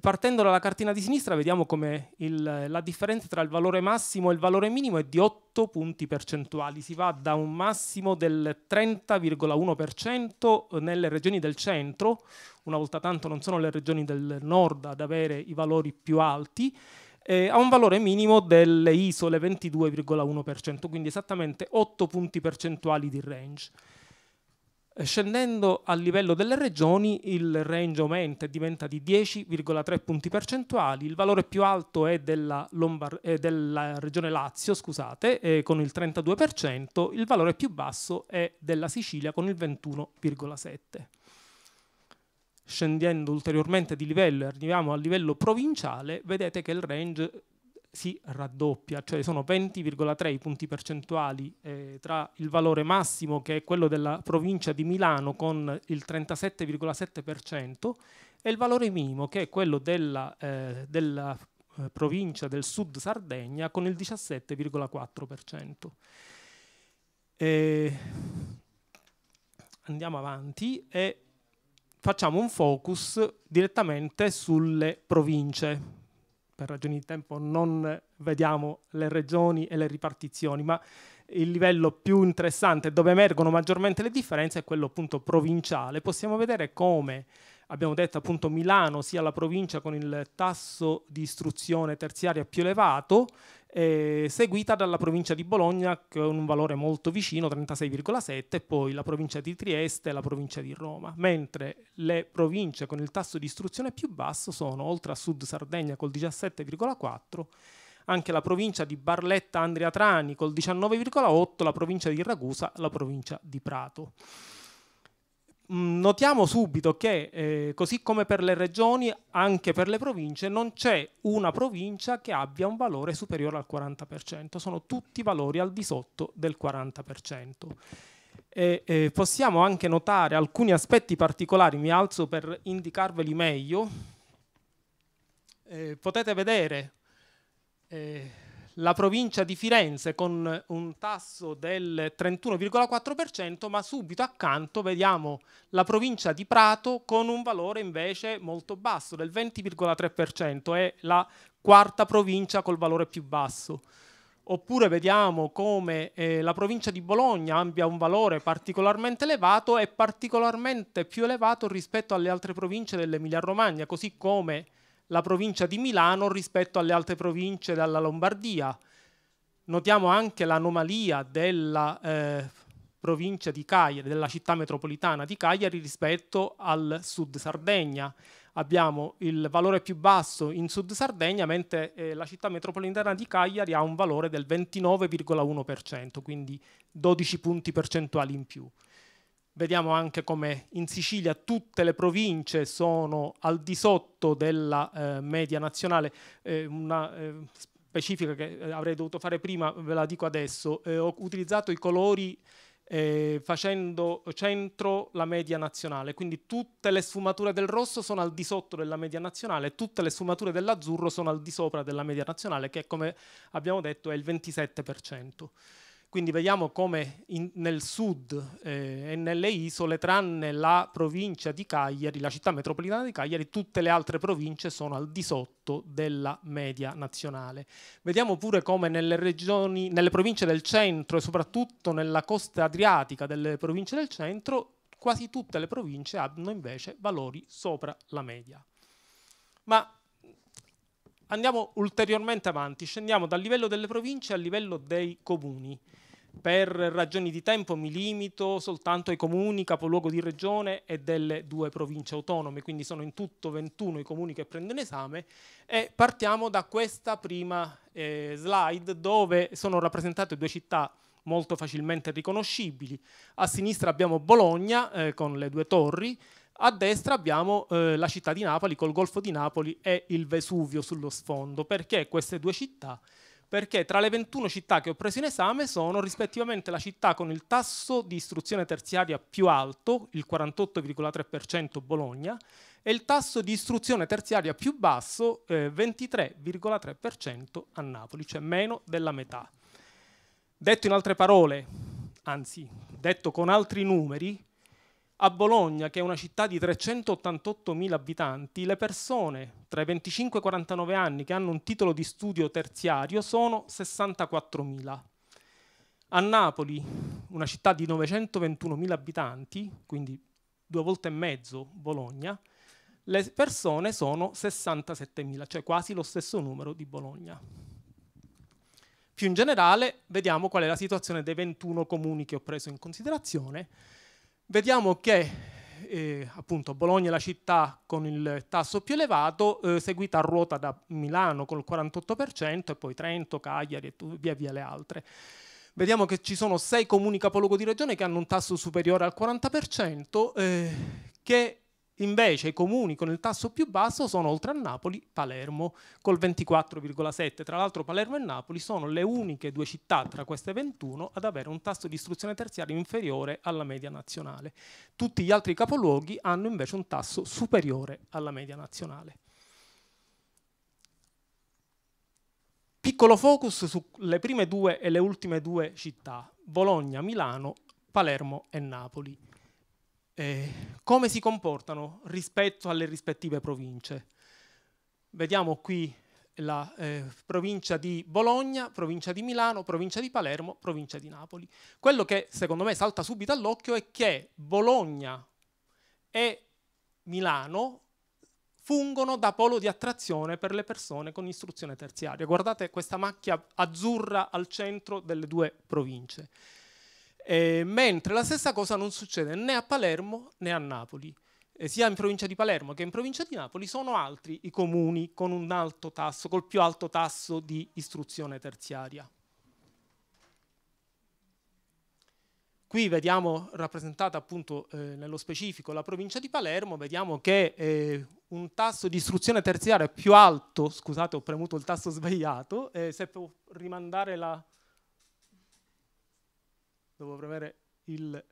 Partendo dalla cartina di sinistra vediamo come il, la differenza tra il valore massimo e il valore minimo è di 8 punti percentuali, si va da un massimo del 30,1% nelle regioni del centro, una volta tanto non sono le regioni del nord ad avere i valori più alti, eh, a un valore minimo delle isole 22,1%, quindi esattamente 8 punti percentuali di range. Eh, scendendo a livello delle regioni, il range aumenta e diventa di 10,3 punti percentuali. Il valore più alto è della, Lombar eh, della regione Lazio, scusate, eh, con il 32%, il valore più basso è della Sicilia con il 21,7%. Scendendo ulteriormente di livello e arriviamo al livello provinciale, vedete che il range si raddoppia, cioè sono 20,3 i punti percentuali eh, tra il valore massimo che è quello della provincia di Milano con il 37,7% e il valore minimo che è quello della, eh, della eh, provincia del sud Sardegna con il 17,4%. Eh, andiamo avanti e facciamo un focus direttamente sulle province per ragioni di tempo non vediamo le regioni e le ripartizioni, ma il livello più interessante dove emergono maggiormente le differenze è quello appunto provinciale. Possiamo vedere come abbiamo detto appunto Milano sia la provincia con il tasso di istruzione terziaria più elevato eh, seguita dalla provincia di Bologna con un valore molto vicino, 36,7, e poi la provincia di Trieste e la provincia di Roma, mentre le province con il tasso di istruzione più basso sono, oltre a Sud Sardegna col 17,4, anche la provincia di Barletta Andria Trani col 19,8, la provincia di Ragusa e la provincia di Prato. Mm, notiamo subito che, eh, così come per le regioni, anche per le province non c'è una provincia che abbia un valore superiore al 40%, sono tutti valori al di sotto del 40%. E, eh, possiamo anche notare alcuni aspetti particolari, mi alzo per indicarveli meglio. Eh, potete vedere eh, la provincia di Firenze con un tasso del 31,4%, ma subito accanto vediamo la provincia di Prato con un valore invece molto basso del 20,3%, è la quarta provincia col valore più basso. Oppure vediamo come eh, la provincia di Bologna abbia un valore particolarmente elevato e particolarmente più elevato rispetto alle altre province dell'Emilia-Romagna, così come la provincia di Milano rispetto alle altre province della Lombardia. Notiamo anche l'anomalia della eh, provincia di Cagliari, della città metropolitana di Cagliari rispetto al sud Sardegna. Abbiamo il valore più basso in sud Sardegna, mentre eh, la città metropolitana di Cagliari ha un valore del 29,1%, quindi 12 punti percentuali in più. Vediamo anche come in Sicilia tutte le province sono al di sotto della eh, media nazionale, eh, una eh, specifica che eh, avrei dovuto fare prima, ve la dico adesso, eh, ho utilizzato i colori eh, facendo centro la media nazionale, quindi tutte le sfumature del rosso sono al di sotto della media nazionale, tutte le sfumature dell'azzurro sono al di sopra della media nazionale, che come abbiamo detto è il 27%. Quindi vediamo come in, nel sud eh, e nelle isole, tranne la provincia di Cagliari, la città metropolitana di Cagliari, tutte le altre province sono al di sotto della media nazionale. Vediamo pure come nelle, regioni, nelle province del centro e soprattutto nella costa adriatica delle province del centro, quasi tutte le province hanno invece valori sopra la media. Ma andiamo ulteriormente avanti, scendiamo dal livello delle province al livello dei comuni per ragioni di tempo mi limito soltanto ai comuni capoluogo di regione e delle due province autonome, quindi sono in tutto 21 i comuni che prendo in esame e partiamo da questa prima eh, slide dove sono rappresentate due città molto facilmente riconoscibili. A sinistra abbiamo Bologna eh, con le due torri, a destra abbiamo eh, la città di Napoli col Golfo di Napoli e il Vesuvio sullo sfondo, perché queste due città perché tra le 21 città che ho preso in esame sono rispettivamente la città con il tasso di istruzione terziaria più alto, il 48,3% Bologna, e il tasso di istruzione terziaria più basso, eh, 23,3% a Napoli, cioè meno della metà. Detto in altre parole, anzi detto con altri numeri, a Bologna, che è una città di 388.000 abitanti, le persone tra i 25 e i 49 anni che hanno un titolo di studio terziario sono 64.000. A Napoli, una città di 921.000 abitanti, quindi due volte e mezzo Bologna, le persone sono 67.000, cioè quasi lo stesso numero di Bologna. Più in generale, vediamo qual è la situazione dei 21 comuni che ho preso in considerazione vediamo che eh, appunto Bologna è la città con il tasso più elevato, eh, seguita a ruota da Milano col 48% e poi Trento, Cagliari e via via le altre. Vediamo che ci sono sei comuni capoluogo di regione che hanno un tasso superiore al 40%, eh, che Invece i comuni con il tasso più basso sono oltre a Napoli, Palermo col 24,7. Tra l'altro Palermo e Napoli sono le uniche due città tra queste 21 ad avere un tasso di istruzione terziaria inferiore alla media nazionale. Tutti gli altri capoluoghi hanno invece un tasso superiore alla media nazionale. Piccolo focus sulle prime due e le ultime due città, Bologna, Milano, Palermo e Napoli eh, come si comportano rispetto alle rispettive province. Vediamo qui la eh, provincia di Bologna, provincia di Milano, provincia di Palermo, provincia di Napoli. Quello che secondo me salta subito all'occhio è che Bologna e Milano fungono da polo di attrazione per le persone con istruzione terziaria. Guardate questa macchia azzurra al centro delle due province. Eh, mentre la stessa cosa non succede né a Palermo né a Napoli. Eh, sia in provincia di Palermo che in provincia di Napoli sono altri i comuni con un alto tasso, col più alto tasso di istruzione terziaria. Qui vediamo rappresentata appunto eh, nello specifico la provincia di Palermo, vediamo che eh, un tasso di istruzione terziaria più alto, scusate ho premuto il tasto <laughs> sbagliato, eh, se può rimandare la, Devo premere il...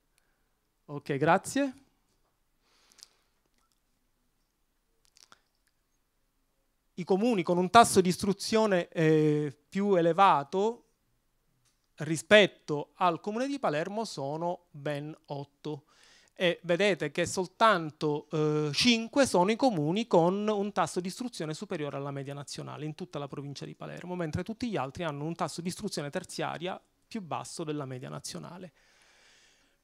Ok, grazie. I comuni con un tasso di istruzione eh, più elevato rispetto al comune di Palermo sono ben 8 e vedete che soltanto eh, 5 sono i comuni con un tasso di istruzione superiore alla media nazionale in tutta la provincia di Palermo, mentre tutti gli altri hanno un tasso di istruzione terziaria più basso della media nazionale.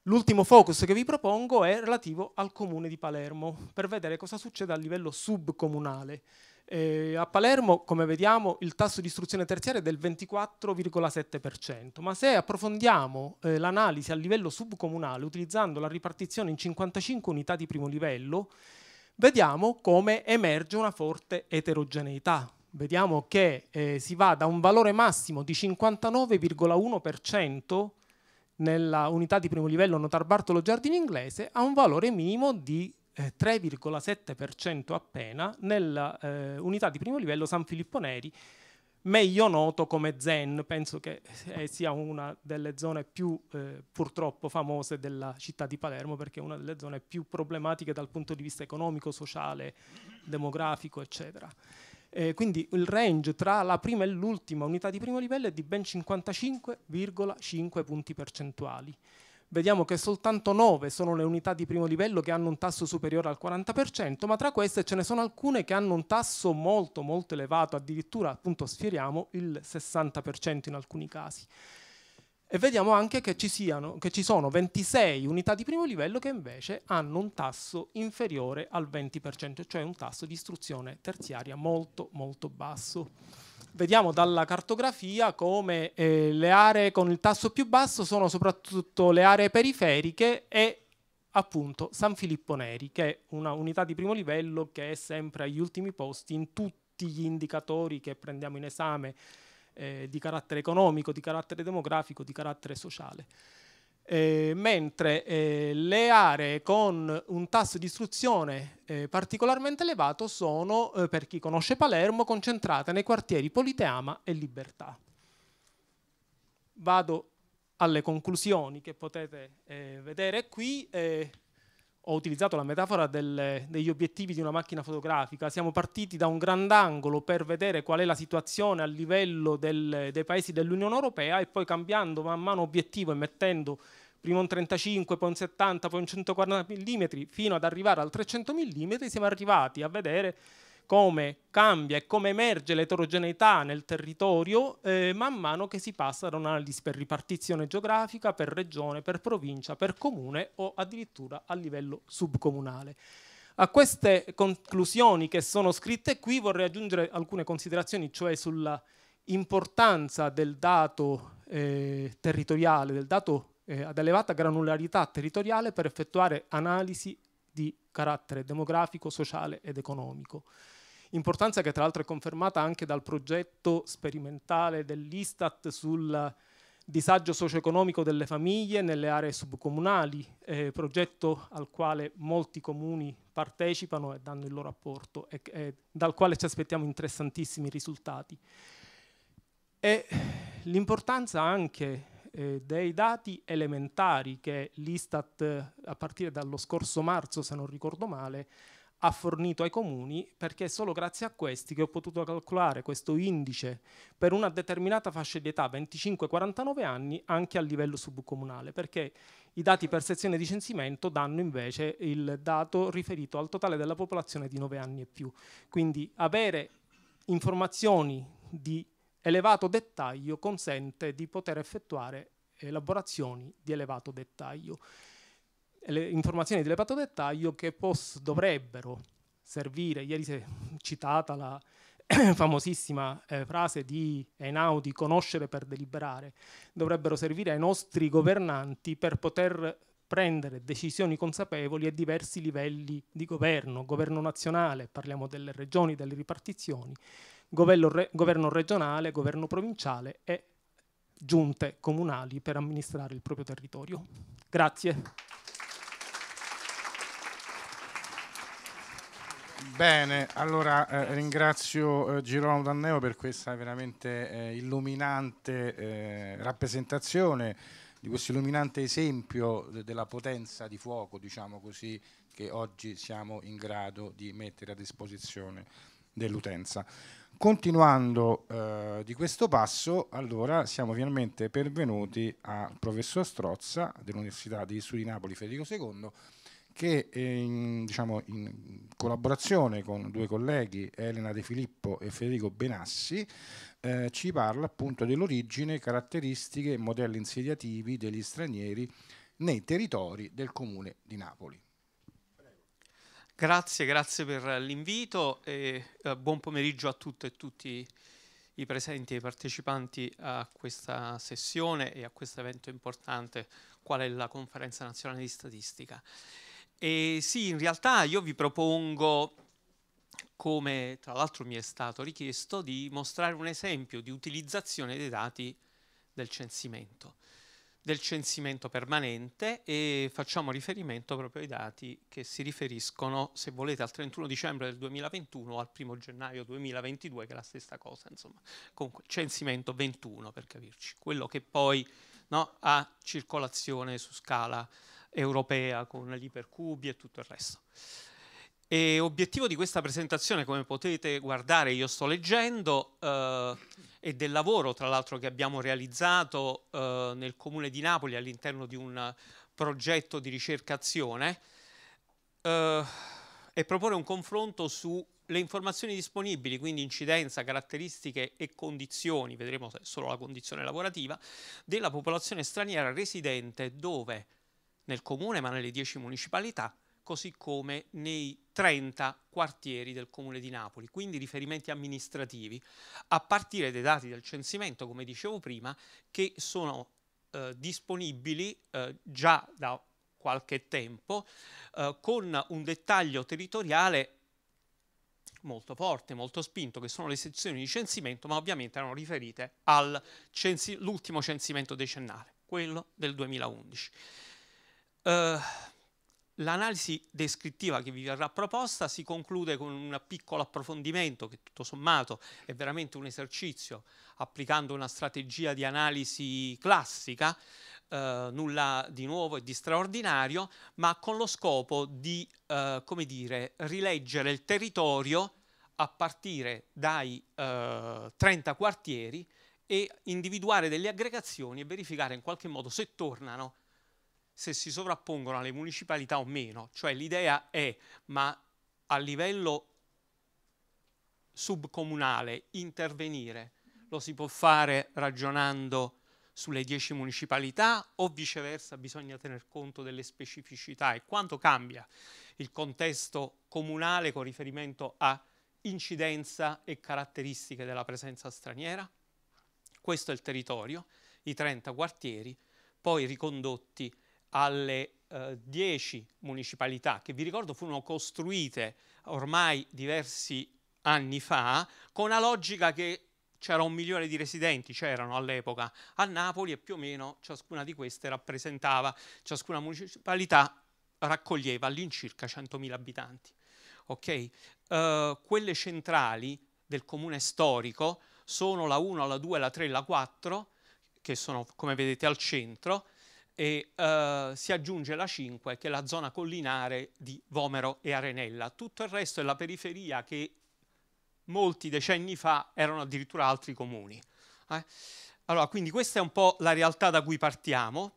L'ultimo focus che vi propongo è relativo al comune di Palermo, per vedere cosa succede a livello subcomunale. Eh, a Palermo, come vediamo, il tasso di istruzione terziaria è del 24,7%, ma se approfondiamo eh, l'analisi a livello subcomunale utilizzando la ripartizione in 55 unità di primo livello, vediamo come emerge una forte eterogeneità vediamo che eh, si va da un valore massimo di 59,1% nella unità di primo livello Notar Bartolo Giardini Inglese a un valore minimo di eh, 3,7% appena nella eh, unità di primo livello San Filippo Neri, meglio noto come Zen, penso che eh, sia una delle zone più eh, purtroppo famose della città di Palermo perché è una delle zone più problematiche dal punto di vista economico, sociale, demografico, eccetera. Eh, quindi il range tra la prima e l'ultima unità di primo livello è di ben 55,5 punti percentuali. Vediamo che soltanto 9 sono le unità di primo livello che hanno un tasso superiore al 40%, ma tra queste ce ne sono alcune che hanno un tasso molto molto elevato, addirittura appunto sfieriamo il 60% in alcuni casi e vediamo anche che ci, siano, che ci sono 26 unità di primo livello che invece hanno un tasso inferiore al 20%, cioè un tasso di istruzione terziaria molto molto basso. Vediamo dalla cartografia come eh, le aree con il tasso più basso sono soprattutto le aree periferiche e appunto San Filippo Neri, che è una unità di primo livello che è sempre agli ultimi posti in tutti gli indicatori che prendiamo in esame eh, di carattere economico, di carattere demografico, di carattere sociale. Eh, mentre eh, le aree con un tasso di istruzione eh, particolarmente elevato sono, eh, per chi conosce Palermo, concentrate nei quartieri Politeama e Libertà. Vado alle conclusioni che potete eh, vedere qui. Eh, ho utilizzato la metafora del, degli obiettivi di una macchina fotografica, siamo partiti da un grandangolo per vedere qual è la situazione a livello del, dei paesi dell'Unione Europea e poi cambiando man mano obiettivo e mettendo prima un 35, poi un 70, poi un 140 mm, fino ad arrivare al 300 mm, siamo arrivati a vedere come cambia e come emerge l'eterogeneità nel territorio eh, man mano che si passa da un'analisi per ripartizione geografica, per regione, per provincia, per comune o addirittura a livello subcomunale. A queste conclusioni che sono scritte qui vorrei aggiungere alcune considerazioni, cioè sulla importanza del dato eh, territoriale, del dato eh, ad elevata granularità territoriale per effettuare analisi di carattere demografico, sociale ed economico importanza che tra l'altro è confermata anche dal progetto sperimentale dell'Istat sul disagio socio-economico delle famiglie nelle aree subcomunali, eh, progetto al quale molti comuni partecipano e danno il loro apporto e, e dal quale ci aspettiamo interessantissimi risultati. E l'importanza anche eh, dei dati elementari che l'Istat a partire dallo scorso marzo, se non ricordo male, ha fornito ai comuni perché è solo grazie a questi che ho potuto calcolare questo indice per una determinata fascia di età 25-49 anni anche a livello subcomunale perché i dati per sezione di censimento danno invece il dato riferito al totale della popolazione di 9 anni e più quindi avere informazioni di elevato dettaglio consente di poter effettuare elaborazioni di elevato dettaglio le informazioni di elevato dettaglio che poss- dovrebbero servire, ieri si è citata la <clears throat> famosissima eh, frase di Einaudi, conoscere per deliberare, dovrebbero servire ai nostri governanti per poter prendere decisioni consapevoli a diversi livelli di governo, governo nazionale, parliamo delle regioni, delle ripartizioni, governo, re- governo regionale, governo provinciale e giunte comunali per amministrare il proprio territorio. Grazie. Bene, allora eh, ringrazio eh, Girolamo D'Anneo per questa veramente eh, illuminante eh, rappresentazione di questo illuminante esempio de della potenza di fuoco, diciamo così, che oggi siamo in grado di mettere a disposizione dell'utenza. Continuando eh, di questo passo, allora siamo finalmente pervenuti al professor Strozza dell'Università degli Studi Napoli Federico II che eh, in, diciamo, in collaborazione con due colleghi, Elena De Filippo e Federico Benassi, eh, ci parla appunto dell'origine, caratteristiche e modelli insediativi degli stranieri nei territori del comune di Napoli. Grazie, grazie per l'invito e eh, buon pomeriggio a tutte e tutti i presenti e i partecipanti a questa sessione e a questo evento importante qual è la Conferenza Nazionale di Statistica. E sì, in realtà io vi propongo, come tra l'altro mi è stato richiesto, di mostrare un esempio di utilizzazione dei dati del censimento, del censimento permanente e facciamo riferimento proprio ai dati che si riferiscono, se volete, al 31 dicembre del 2021 o al 1 gennaio 2022, che è la stessa cosa, insomma, comunque censimento 21 per capirci, quello che poi no, ha circolazione su scala europea con l'ipercubi e tutto il resto. E obiettivo di questa presentazione, come potete guardare, io sto leggendo, eh, e del lavoro tra l'altro che abbiamo realizzato eh, nel comune di Napoli all'interno di un progetto di ricercazione, eh, è proporre un confronto sulle informazioni disponibili, quindi incidenza, caratteristiche e condizioni, vedremo solo la condizione lavorativa, della popolazione straniera residente dove nel comune ma nelle 10 municipalità, così come nei 30 quartieri del comune di Napoli, quindi riferimenti amministrativi, a partire dai dati del censimento, come dicevo prima, che sono eh, disponibili eh, già da qualche tempo eh, con un dettaglio territoriale molto forte, molto spinto, che sono le sezioni di censimento, ma ovviamente erano riferite all'ultimo censi censimento decennale, quello del 2011. Eh, l'analisi descrittiva che vi verrà proposta si conclude con un piccolo approfondimento che tutto sommato è veramente un esercizio applicando una strategia di analisi classica, eh, nulla di nuovo e di straordinario, ma con lo scopo di, eh, come dire, rileggere il territorio a partire dai eh, 30 quartieri e individuare delle aggregazioni e verificare in qualche modo se tornano se si sovrappongono alle municipalità o meno, cioè l'idea è ma a livello subcomunale intervenire lo si può fare ragionando sulle 10 municipalità o viceversa bisogna tener conto delle specificità e quanto cambia il contesto comunale con riferimento a incidenza e caratteristiche della presenza straniera? Questo è il territorio, i 30 quartieri, poi ricondotti alle eh, municipalità che vi ricordo furono costruite ormai diversi anni fa con la logica che c'era un milione di residenti, c'erano all'epoca a Napoli e più o meno ciascuna di queste rappresentava, ciascuna municipalità raccoglieva all'incirca 100.000 abitanti. Okay? Uh, quelle centrali del comune storico sono la 1, la 2, la 3, la 4, che sono come vedete al centro, e eh, si aggiunge la 5 che è la zona collinare di Vomero e Arenella. Tutto il resto è la periferia che molti decenni fa erano addirittura altri comuni. Eh? Allora, quindi questa è un po' la realtà da cui partiamo.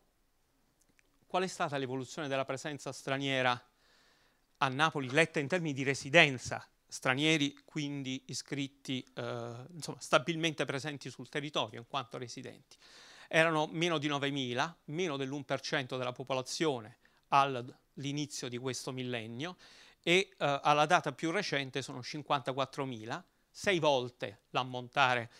Qual è stata l'evoluzione della presenza straniera a Napoli letta in termini di residenza? Stranieri quindi iscritti, eh, insomma, stabilmente presenti sul territorio in quanto residenti erano meno di 9.000, meno dell'1% della popolazione all'inizio di questo millennio e eh, alla data più recente sono 54.000, sei volte l'ammontare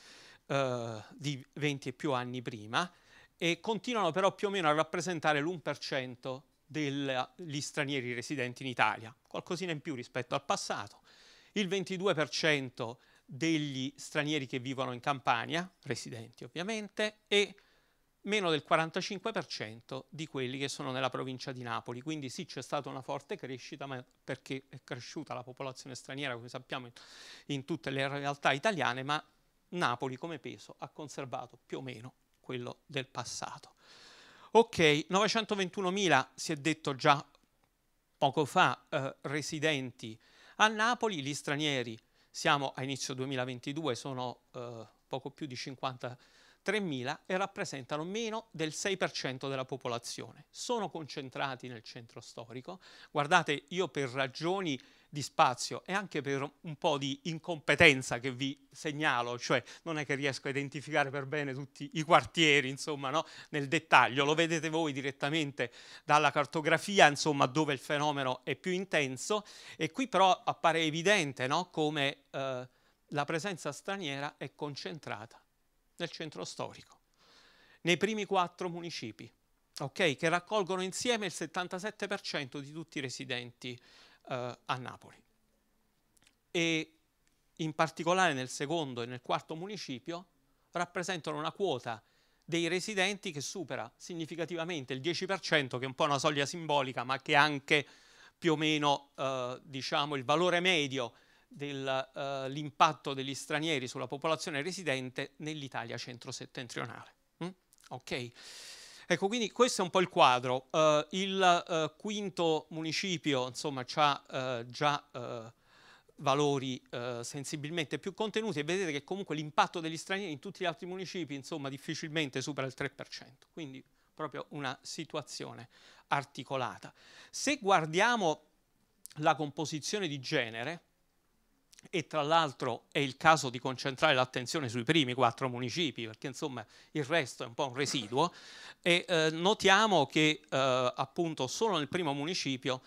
eh, di 20 e più anni prima e continuano però più o meno a rappresentare l'1% degli stranieri residenti in Italia, qualcosina in più rispetto al passato. Il 22% degli stranieri che vivono in Campania, residenti ovviamente, e meno del 45% di quelli che sono nella provincia di Napoli. Quindi sì, c'è stata una forte crescita, ma perché è cresciuta la popolazione straniera, come sappiamo, in tutte le realtà italiane, ma Napoli come peso ha conservato più o meno quello del passato. Ok, 921.000 si è detto già poco fa eh, residenti a Napoli, gli stranieri siamo a inizio 2022, sono eh, poco più di 50.000 3.000 e rappresentano meno del 6% della popolazione. Sono concentrati nel centro storico. Guardate, io per ragioni di spazio e anche per un po' di incompetenza che vi segnalo, cioè non è che riesco a identificare per bene tutti i quartieri, insomma, no? nel dettaglio, lo vedete voi direttamente dalla cartografia, insomma, dove il fenomeno è più intenso e qui però appare evidente no? come eh, la presenza straniera è concentrata nel centro storico, nei primi quattro municipi, okay, che raccolgono insieme il 77% di tutti i residenti eh, a Napoli. E in particolare nel secondo e nel quarto municipio rappresentano una quota dei residenti che supera significativamente il 10%, che è un po' una soglia simbolica, ma che è anche più o meno eh, diciamo, il valore medio dell'impatto eh, uh, degli stranieri sulla popolazione residente nell'Italia centro-settentrionale. Mm? Okay. Ecco, quindi questo è un po' il quadro. Uh, il uh, quinto municipio, insomma, ha già valori sensibilmente più contenuti e vedete che comunque l'impatto degli stranieri in tutti gli altri municipi, insomma, difficilmente supera il 3%. Quindi proprio una situazione articolata. Se guardiamo la composizione di genere, e tra l'altro è il caso di concentrare l'attenzione sui primi quattro municipi, perché insomma il resto è un po' un residuo, e eh, notiamo che eh, appunto solo nel primo municipio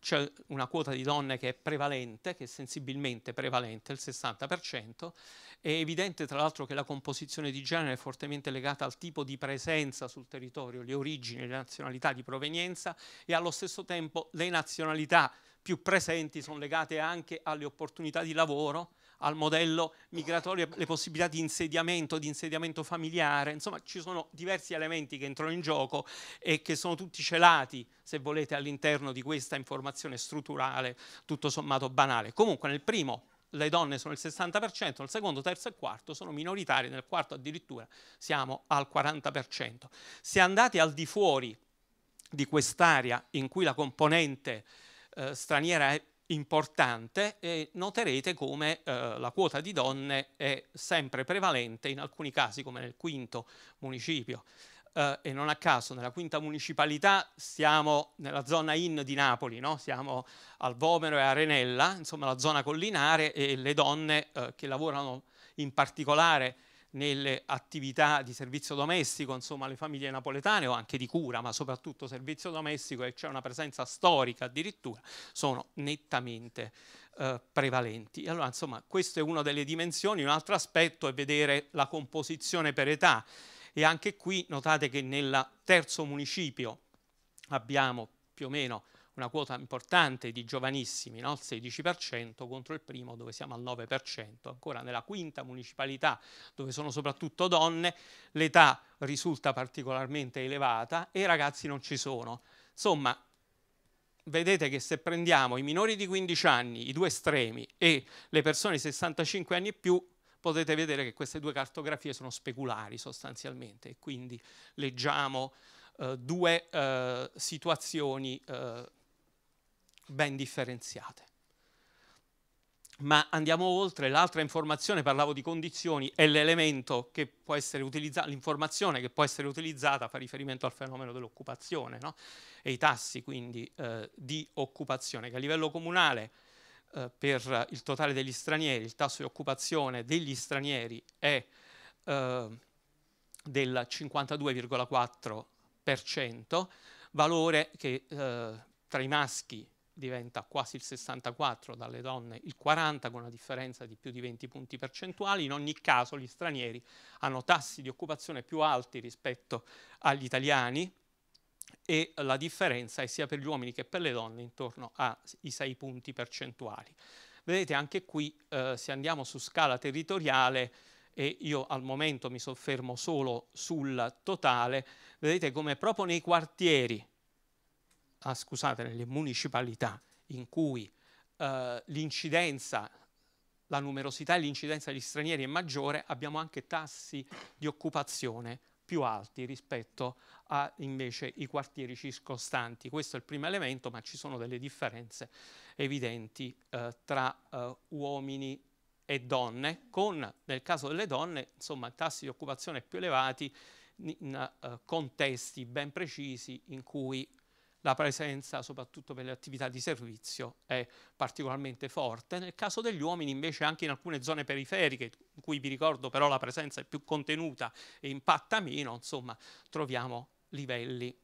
c'è una quota di donne che è prevalente, che è sensibilmente prevalente, il 60%, è evidente tra l'altro che la composizione di genere è fortemente legata al tipo di presenza sul territorio, le origini, le nazionalità di provenienza e allo stesso tempo le nazionalità più presenti sono legate anche alle opportunità di lavoro, al modello migratorio, le possibilità di insediamento, di insediamento familiare, insomma ci sono diversi elementi che entrano in gioco e che sono tutti celati, se volete, all'interno di questa informazione strutturale tutto sommato banale. Comunque nel primo le donne sono il 60%, nel secondo, terzo e quarto sono minoritarie, nel quarto addirittura siamo al 40%. Se andate al di fuori di quest'area in cui la componente eh, straniera importante e noterete come eh, la quota di donne è sempre prevalente, in alcuni casi come nel quinto municipio eh, e non a caso nella quinta municipalità siamo nella zona in di Napoli, no? siamo al Vomero e a Renella, insomma la zona collinare e le donne eh, che lavorano in particolare nelle attività di servizio domestico, insomma le famiglie napoletane o anche di cura, ma soprattutto servizio domestico e c'è una presenza storica addirittura, sono nettamente eh, prevalenti. Allora insomma questa è una delle dimensioni, un altro aspetto è vedere la composizione per età e anche qui notate che nel terzo municipio abbiamo più o meno una quota importante di giovanissimi, no? il 16% contro il primo dove siamo al 9%, ancora nella quinta municipalità dove sono soprattutto donne, l'età risulta particolarmente elevata e i ragazzi non ci sono. Insomma, vedete che se prendiamo i minori di 15 anni, i due estremi, e le persone di 65 anni e più, potete vedere che queste due cartografie sono speculari sostanzialmente e quindi leggiamo eh, due eh, situazioni eh, ben differenziate. Ma andiamo oltre, l'altra informazione, parlavo di condizioni, è l'elemento che può essere utilizzato, l'informazione che può essere utilizzata fa riferimento al fenomeno dell'occupazione no? e i tassi quindi eh, di occupazione che a livello comunale eh, per il totale degli stranieri, il tasso di occupazione degli stranieri è eh, del 52,4%, valore che eh, tra i maschi diventa quasi il 64, dalle donne il 40 con una differenza di più di 20 punti percentuali, in ogni caso gli stranieri hanno tassi di occupazione più alti rispetto agli italiani e la differenza è sia per gli uomini che per le donne intorno ai 6 punti percentuali. Vedete anche qui eh, se andiamo su scala territoriale e io al momento mi soffermo solo sul totale, vedete come proprio nei quartieri ah, scusate, nelle municipalità in cui eh, l'incidenza, la numerosità e l'incidenza degli stranieri è maggiore, abbiamo anche tassi di occupazione più alti rispetto a invece i quartieri circostanti. Questo è il primo elemento, ma ci sono delle differenze evidenti eh, tra eh, uomini e donne, con nel caso delle donne insomma tassi di occupazione più elevati in, uh, contesti ben precisi in cui la presenza, soprattutto per le attività di servizio, è particolarmente forte. Nel caso degli uomini, invece, anche in alcune zone periferiche, in cui vi ricordo però la presenza è più contenuta e impatta meno, insomma, troviamo livelli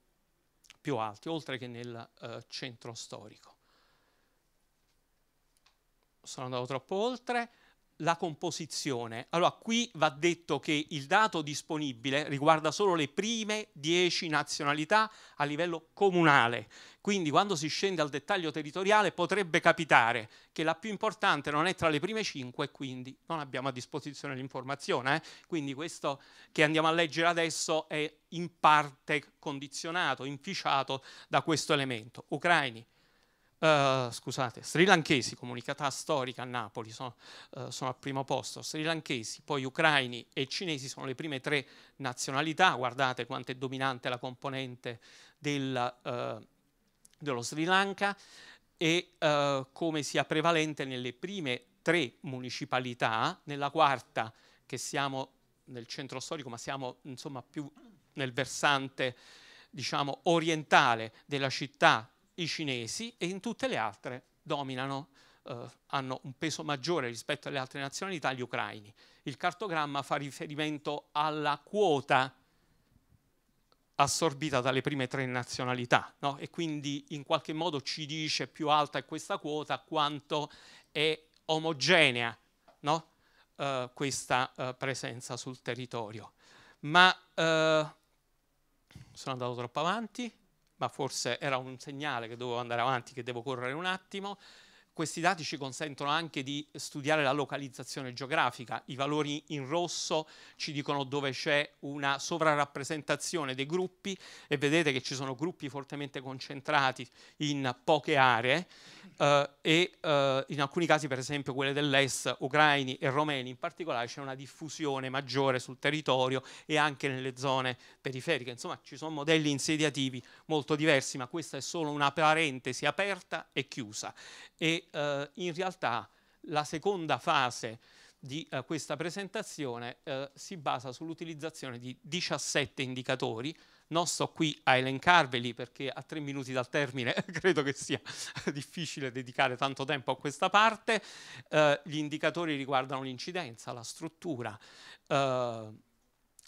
più alti, oltre che nel eh, centro storico. Sono andato troppo oltre la composizione. Allora, qui va detto che il dato disponibile riguarda solo le prime 10 nazionalità a livello comunale. Quindi quando si scende al dettaglio territoriale potrebbe capitare che la più importante non è tra le prime 5 quindi non abbiamo a disposizione l'informazione. Eh? Quindi questo che andiamo a leggere adesso è in parte condizionato, inficiato da questo elemento. Ucraini, uh, scusate, sri lankesi, comunicatà storica a Napoli, sono, uh, sono, al primo posto, sri lankesi, poi ucraini e cinesi sono le prime tre nazionalità, guardate quanto è dominante la componente del, uh, dello Sri Lanka e come sia prevalente nelle prime tre municipalità, nella quarta che siamo nel centro storico, ma siamo insomma più nel versante diciamo orientale della città i cinesi e in tutte le altre dominano, eh, hanno un peso maggiore rispetto alle altre nazionalità gli ucraini. Il cartogramma fa riferimento alla quota assorbita dalle prime tre nazionalità no? e quindi in qualche modo ci dice più alta è questa quota quanto è omogenea no? eh, questa eh, presenza sul territorio. Ma eh, sono andato troppo avanti ma forse era un segnale che dovevo andare avanti, che devo correre un attimo, questi dati ci consentono anche di studiare la localizzazione geografica. I valori in rosso ci dicono dove c'è una sovrarappresentazione dei gruppi e vedete che ci sono gruppi fortemente concentrati in poche aree eh, e eh, in alcuni casi, per esempio quelle dell'est, ucraini e romeni in particolare, c'è una diffusione maggiore sul territorio e anche nelle zone periferiche. Insomma, ci sono modelli insediativi molto diversi, ma questa è solo una parentesi aperta e chiusa. E eh, in realtà la seconda fase di eh, questa presentazione eh, si basa sull'utilizzazione di 17 indicatori. Non sto qui a elencarveli perché a tre minuti dal termine <laughs> credo che sia <laughs> difficile dedicare tanto tempo a questa parte. Eh, gli indicatori riguardano l'incidenza, la struttura, eh,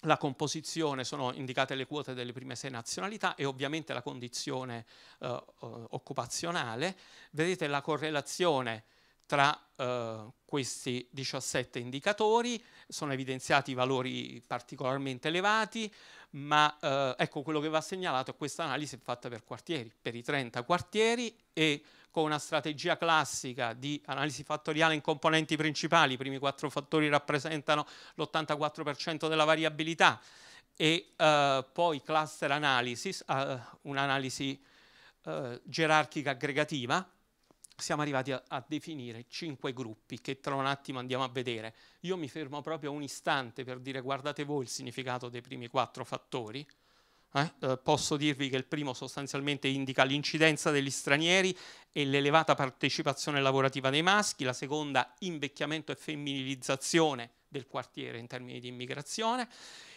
la composizione, sono indicate le quote delle prime sei nazionalità e ovviamente la condizione eh, eh occupazionale. Vedete la correlazione tra eh, questi 17 indicatori, sono evidenziati valori particolarmente elevati, ma eh, ecco quello che va segnalato è questa analisi fatta per quartieri, per i 30 quartieri e con una strategia classica di analisi fattoriale in componenti principali, i primi quattro fattori rappresentano l'84% della variabilità, e eh, poi cluster analysis, eh, un'analisi eh, gerarchica aggregativa, siamo arrivati a, a, definire cinque gruppi che tra un attimo andiamo a vedere. Io mi fermo proprio un istante per dire guardate voi il significato dei primi quattro fattori, eh? eh? posso dirvi che il primo sostanzialmente indica l'incidenza degli stranieri e l'elevata partecipazione lavorativa dei maschi, la seconda invecchiamento e femminilizzazione del quartiere in termini di immigrazione,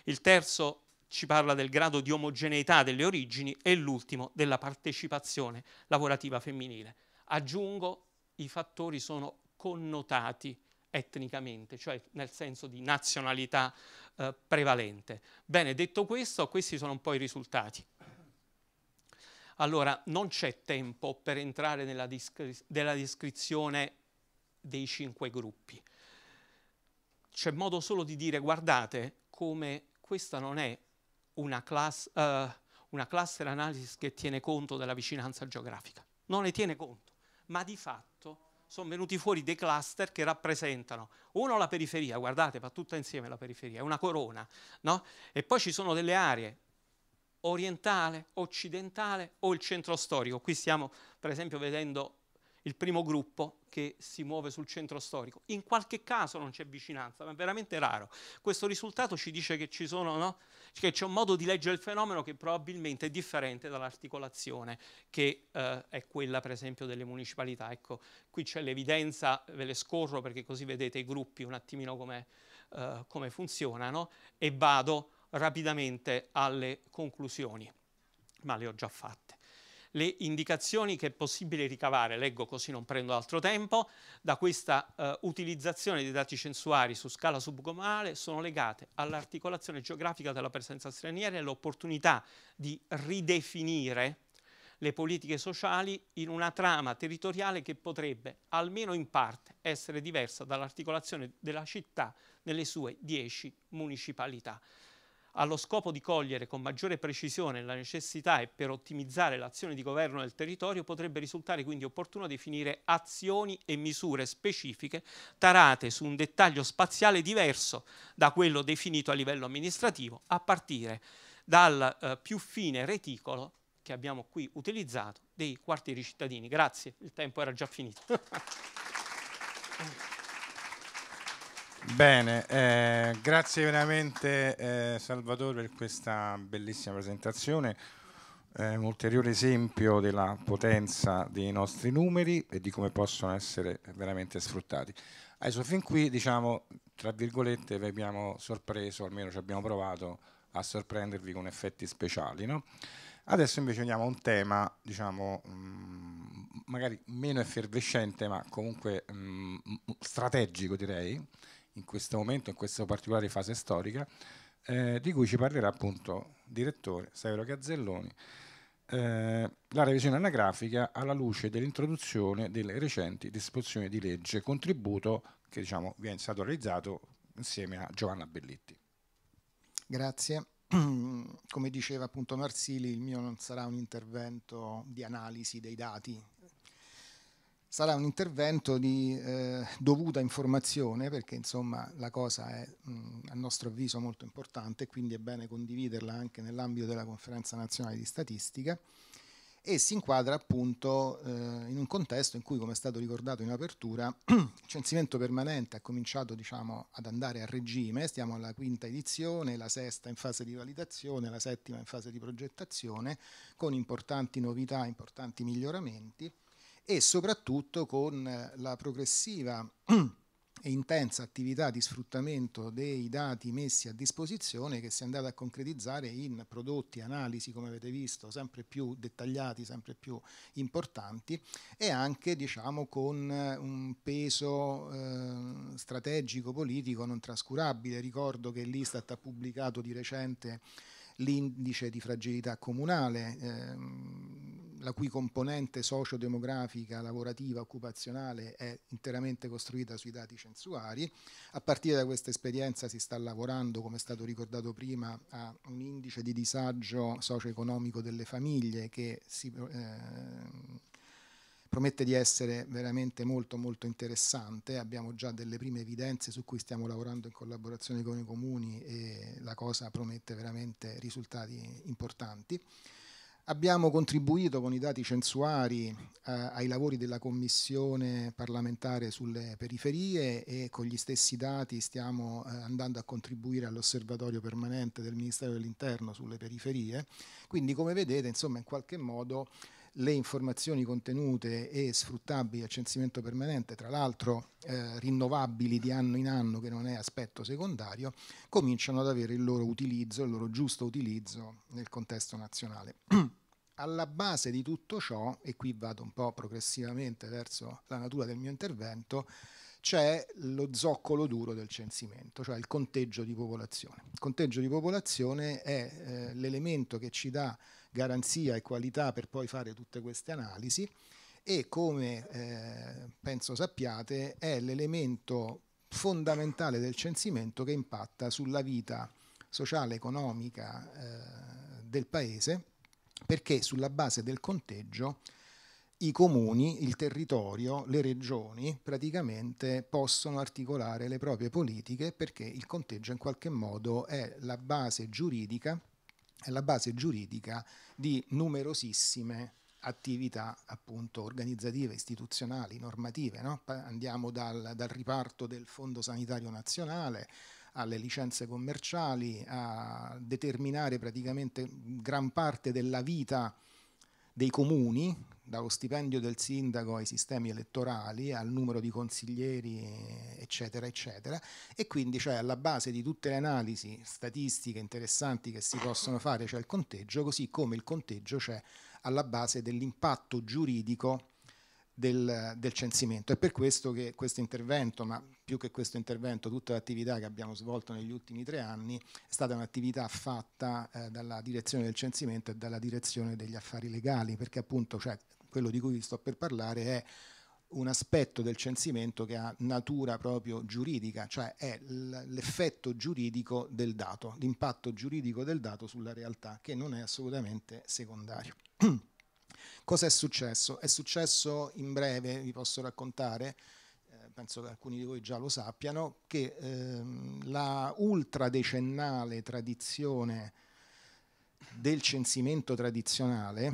il terzo ci parla del grado di omogeneità delle origini e l'ultimo della partecipazione lavorativa femminile. Aggiungo, i fattori sono connotati etnicamente, cioè nel senso di nazionalità eh, prevalente. Bene, detto questo, questi sono un po' i risultati. Allora, non c'è tempo per entrare nella, discri nella descrizione dei cinque gruppi. C'è modo solo di dire, guardate, come questa non è una, class, eh, una cluster analysis che tiene conto della vicinanza geografica. Non ne tiene conto, ma di fatto sono venuti fuori dei cluster che rappresentano uno la periferia, guardate, va tutta insieme la periferia, è una corona, no? E poi ci sono delle aree orientale, occidentale o il centro storico. Qui stiamo per esempio vedendo il primo gruppo che si muove sul centro storico. In qualche caso non c'è vicinanza, ma è veramente raro. Questo risultato ci dice che, ci sono, no? che c'è un modo di leggere il fenomeno che probabilmente è differente dall'articolazione che eh, è quella per esempio delle municipalità. Ecco, qui c'è l'evidenza, ve le scorro perché così vedete i gruppi un attimino come, eh, come funzionano e vado rapidamente alle conclusioni, ma le ho già fatte le indicazioni che è possibile ricavare, leggo così non prendo altro tempo, da questa eh, utilizzazione dei dati censuari su scala subcomunale sono legate all'articolazione geografica della presenza straniera e all'opportunità di ridefinire le politiche sociali in una trama territoriale che potrebbe, almeno in parte, essere diversa dall'articolazione della città nelle sue dieci municipalità allo scopo di cogliere con maggiore precisione la necessità e per ottimizzare l'azione di governo del territorio potrebbe risultare quindi opportuno definire azioni e misure specifiche tarate su un dettaglio spaziale diverso da quello definito a livello amministrativo a partire dal eh, più fine reticolo che abbiamo qui utilizzato dei quartieri cittadini. Grazie, il tempo era già finito. <laughs> Bene, eh, grazie veramente eh, Salvatore per questa bellissima presentazione, eh, un ulteriore esempio della potenza dei nostri numeri e di come possono essere veramente sfruttati. Adesso fin qui, diciamo, tra virgolette, vi abbiamo sorpreso, almeno ci abbiamo provato a sorprendervi con effetti speciali. No? Adesso invece andiamo a un tema, diciamo, mh, mm, magari meno effervescente, ma comunque mh, mm, strategico direi, in questo momento, in questa particolare fase storica, eh, di cui ci parlerà appunto il direttore Severo Gazzelloni, eh, la revisione anagrafica alla luce dell'introduzione delle recenti disposizioni di legge, contributo che diciamo viene stato realizzato insieme a Giovanna Bellitti. Grazie. <clears throat> Come diceva appunto Marsili, il mio non sarà un intervento di analisi dei dati sarà un intervento di eh, dovuta informazione, perché insomma la cosa è mh, a nostro avviso molto importante, quindi è bene condividerla anche nell'ambito della Conferenza Nazionale di Statistica, e si inquadra appunto eh, in un contesto in cui, come è stato ricordato in apertura, <clears throat> il censimento permanente ha cominciato diciamo, ad andare a regime, stiamo alla quinta edizione, la sesta in fase di validazione, la settima in fase di progettazione, con importanti novità, importanti miglioramenti e soprattutto con eh, la progressiva <clears throat> e intensa attività di sfruttamento dei dati messi a disposizione che si è andata a concretizzare in prodotti, analisi, come avete visto, sempre più dettagliati, sempre più importanti e anche diciamo, con eh, un peso eh, strategico politico non trascurabile. Ricordo che l'Istat ha pubblicato di recente l'indice di fragilità comunale. Ehm, la cui componente sociodemografica, lavorativa, occupazionale è interamente costruita sui dati censuari. A partire da questa esperienza si sta lavorando, come è stato ricordato prima, a un indice di disagio socio-economico delle famiglie che si, eh, promette di essere veramente molto molto interessante, abbiamo già delle prime evidenze su cui stiamo lavorando in collaborazione con i comuni e la cosa promette veramente risultati importanti. Abbiamo contribuito con i dati censuari eh, ai lavori della Commissione parlamentare sulle periferie e con gli stessi dati stiamo eh, andando a contribuire all'osservatorio permanente del Ministero dell'Interno sulle periferie. Quindi come vedete, insomma, in qualche modo le informazioni contenute e sfruttabili al censimento permanente, tra l'altro eh, rinnovabili di anno in anno, che non è aspetto secondario, cominciano ad avere il loro utilizzo, il loro giusto utilizzo nel contesto nazionale. <clears throat> alla base di tutto ciò, e qui vado un po' progressivamente verso la natura del mio intervento, c'è lo zoccolo duro del censimento, cioè il conteggio di popolazione. Il conteggio di popolazione è eh, l'elemento che ci dà garanzia e qualità per poi fare tutte queste analisi e come eh, penso sappiate è l'elemento fondamentale del censimento che impatta sulla vita sociale, economica eh, del paese perché sulla base del conteggio i comuni, il territorio, le regioni praticamente possono articolare le proprie politiche perché il conteggio in qualche modo è la base giuridica, la base giuridica di numerosissime attività appunto organizzative, istituzionali, normative. No? Andiamo dal, dal riparto del Fondo Sanitario Nazionale alle licenze commerciali, a determinare praticamente gran parte della vita dei comuni, dallo stipendio del sindaco ai sistemi elettorali, al numero di consiglieri, eccetera, eccetera. E quindi c'è cioè, alla base di tutte le analisi statistiche interessanti che si possono fare c'è cioè il conteggio, così come il conteggio c'è alla base dell'impatto giuridico del, del, censimento. È per questo che questo intervento, ma più che questo intervento, tutta l'attività che abbiamo svolto negli ultimi tre anni è stata un'attività fatta eh, dalla direzione del censimento e dalla direzione degli affari legali, perché appunto cioè, quello di cui vi sto per parlare è un aspetto del censimento che ha natura proprio giuridica, cioè è l'effetto giuridico del dato, l'impatto giuridico del dato sulla realtà, che non è assolutamente secondario. <clears throat> Cosa è successo? È successo in breve, vi posso raccontare, eh, penso che alcuni di voi già lo sappiano, che ehm, la ultradecennale tradizione del censimento tradizionale,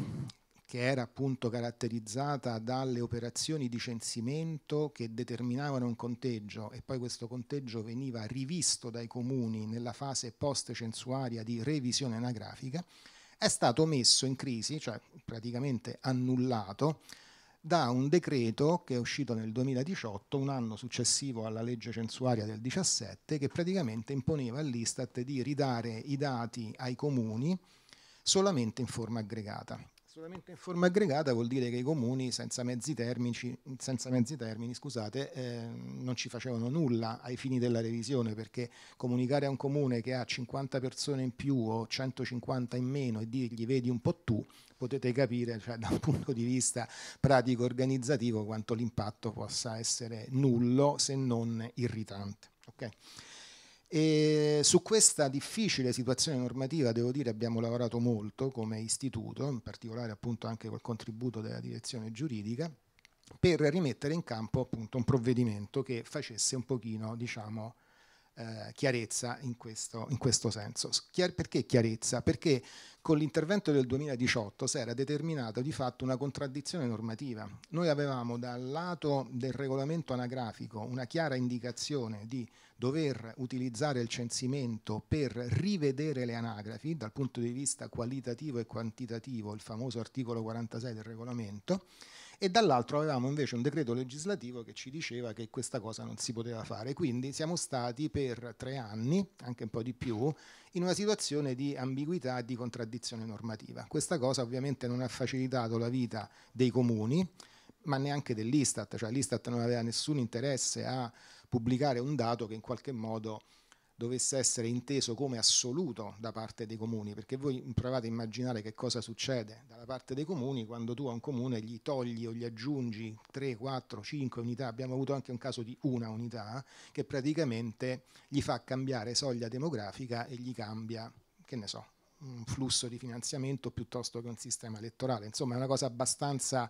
che era appunto caratterizzata dalle operazioni di censimento che determinavano un conteggio e poi questo conteggio veniva rivisto dai comuni nella fase post-censuaria di revisione anagrafica, è stato messo in crisi, cioè praticamente annullato, da un decreto che è uscito nel 2018, un anno successivo alla legge censuaria del 2017, che praticamente imponeva all'Istat di ridare i dati ai comuni solamente in forma aggregata assolutamente in forma aggregata vuol dire che i comuni senza mezzi, termici, senza mezzi termini scusate, eh, non ci facevano nulla ai fini della revisione perché comunicare a un comune che ha 50 persone in più o 150 in meno e dirgli vedi un po' tu potete capire cioè, da un punto di vista pratico organizzativo quanto l'impatto possa essere nullo se non irritante. Okay? E su questa difficile situazione normativa, devo dire, abbiamo lavorato molto come istituto, in particolare appunto anche col contributo della direzione giuridica, per rimettere in campo appunto un provvedimento che facesse un pochino, diciamo, eh, chiarezza in questo, in questo senso. Chiar perché chiarezza? Perché con l'intervento del 2018 si era determinata di fatto una contraddizione normativa. Noi avevamo dal lato del regolamento anagrafico una chiara indicazione di dover utilizzare il censimento per rivedere le anagrafi dal punto di vista qualitativo e quantitativo, il famoso articolo 46 del regolamento, e dall'altro avevamo invece un decreto legislativo che ci diceva che questa cosa non si poteva fare. Quindi siamo stati per tre anni, anche un po' di più, in una situazione di ambiguità e di contraddizione normativa. Questa cosa ovviamente non ha facilitato la vita dei comuni, ma neanche dell'Istat, cioè l'Istat non aveva nessun interesse a pubblicare un dato che in qualche modo dovesse essere inteso come assoluto da parte dei comuni, perché voi provate a immaginare che cosa succede dalla parte dei comuni quando tu a un comune gli togli o gli aggiungi 3, 4, 5 unità, abbiamo avuto anche un caso di una unità, che praticamente gli fa cambiare soglia demografica e gli cambia, che ne so, un flusso di finanziamento piuttosto che un sistema elettorale, insomma è una cosa abbastanza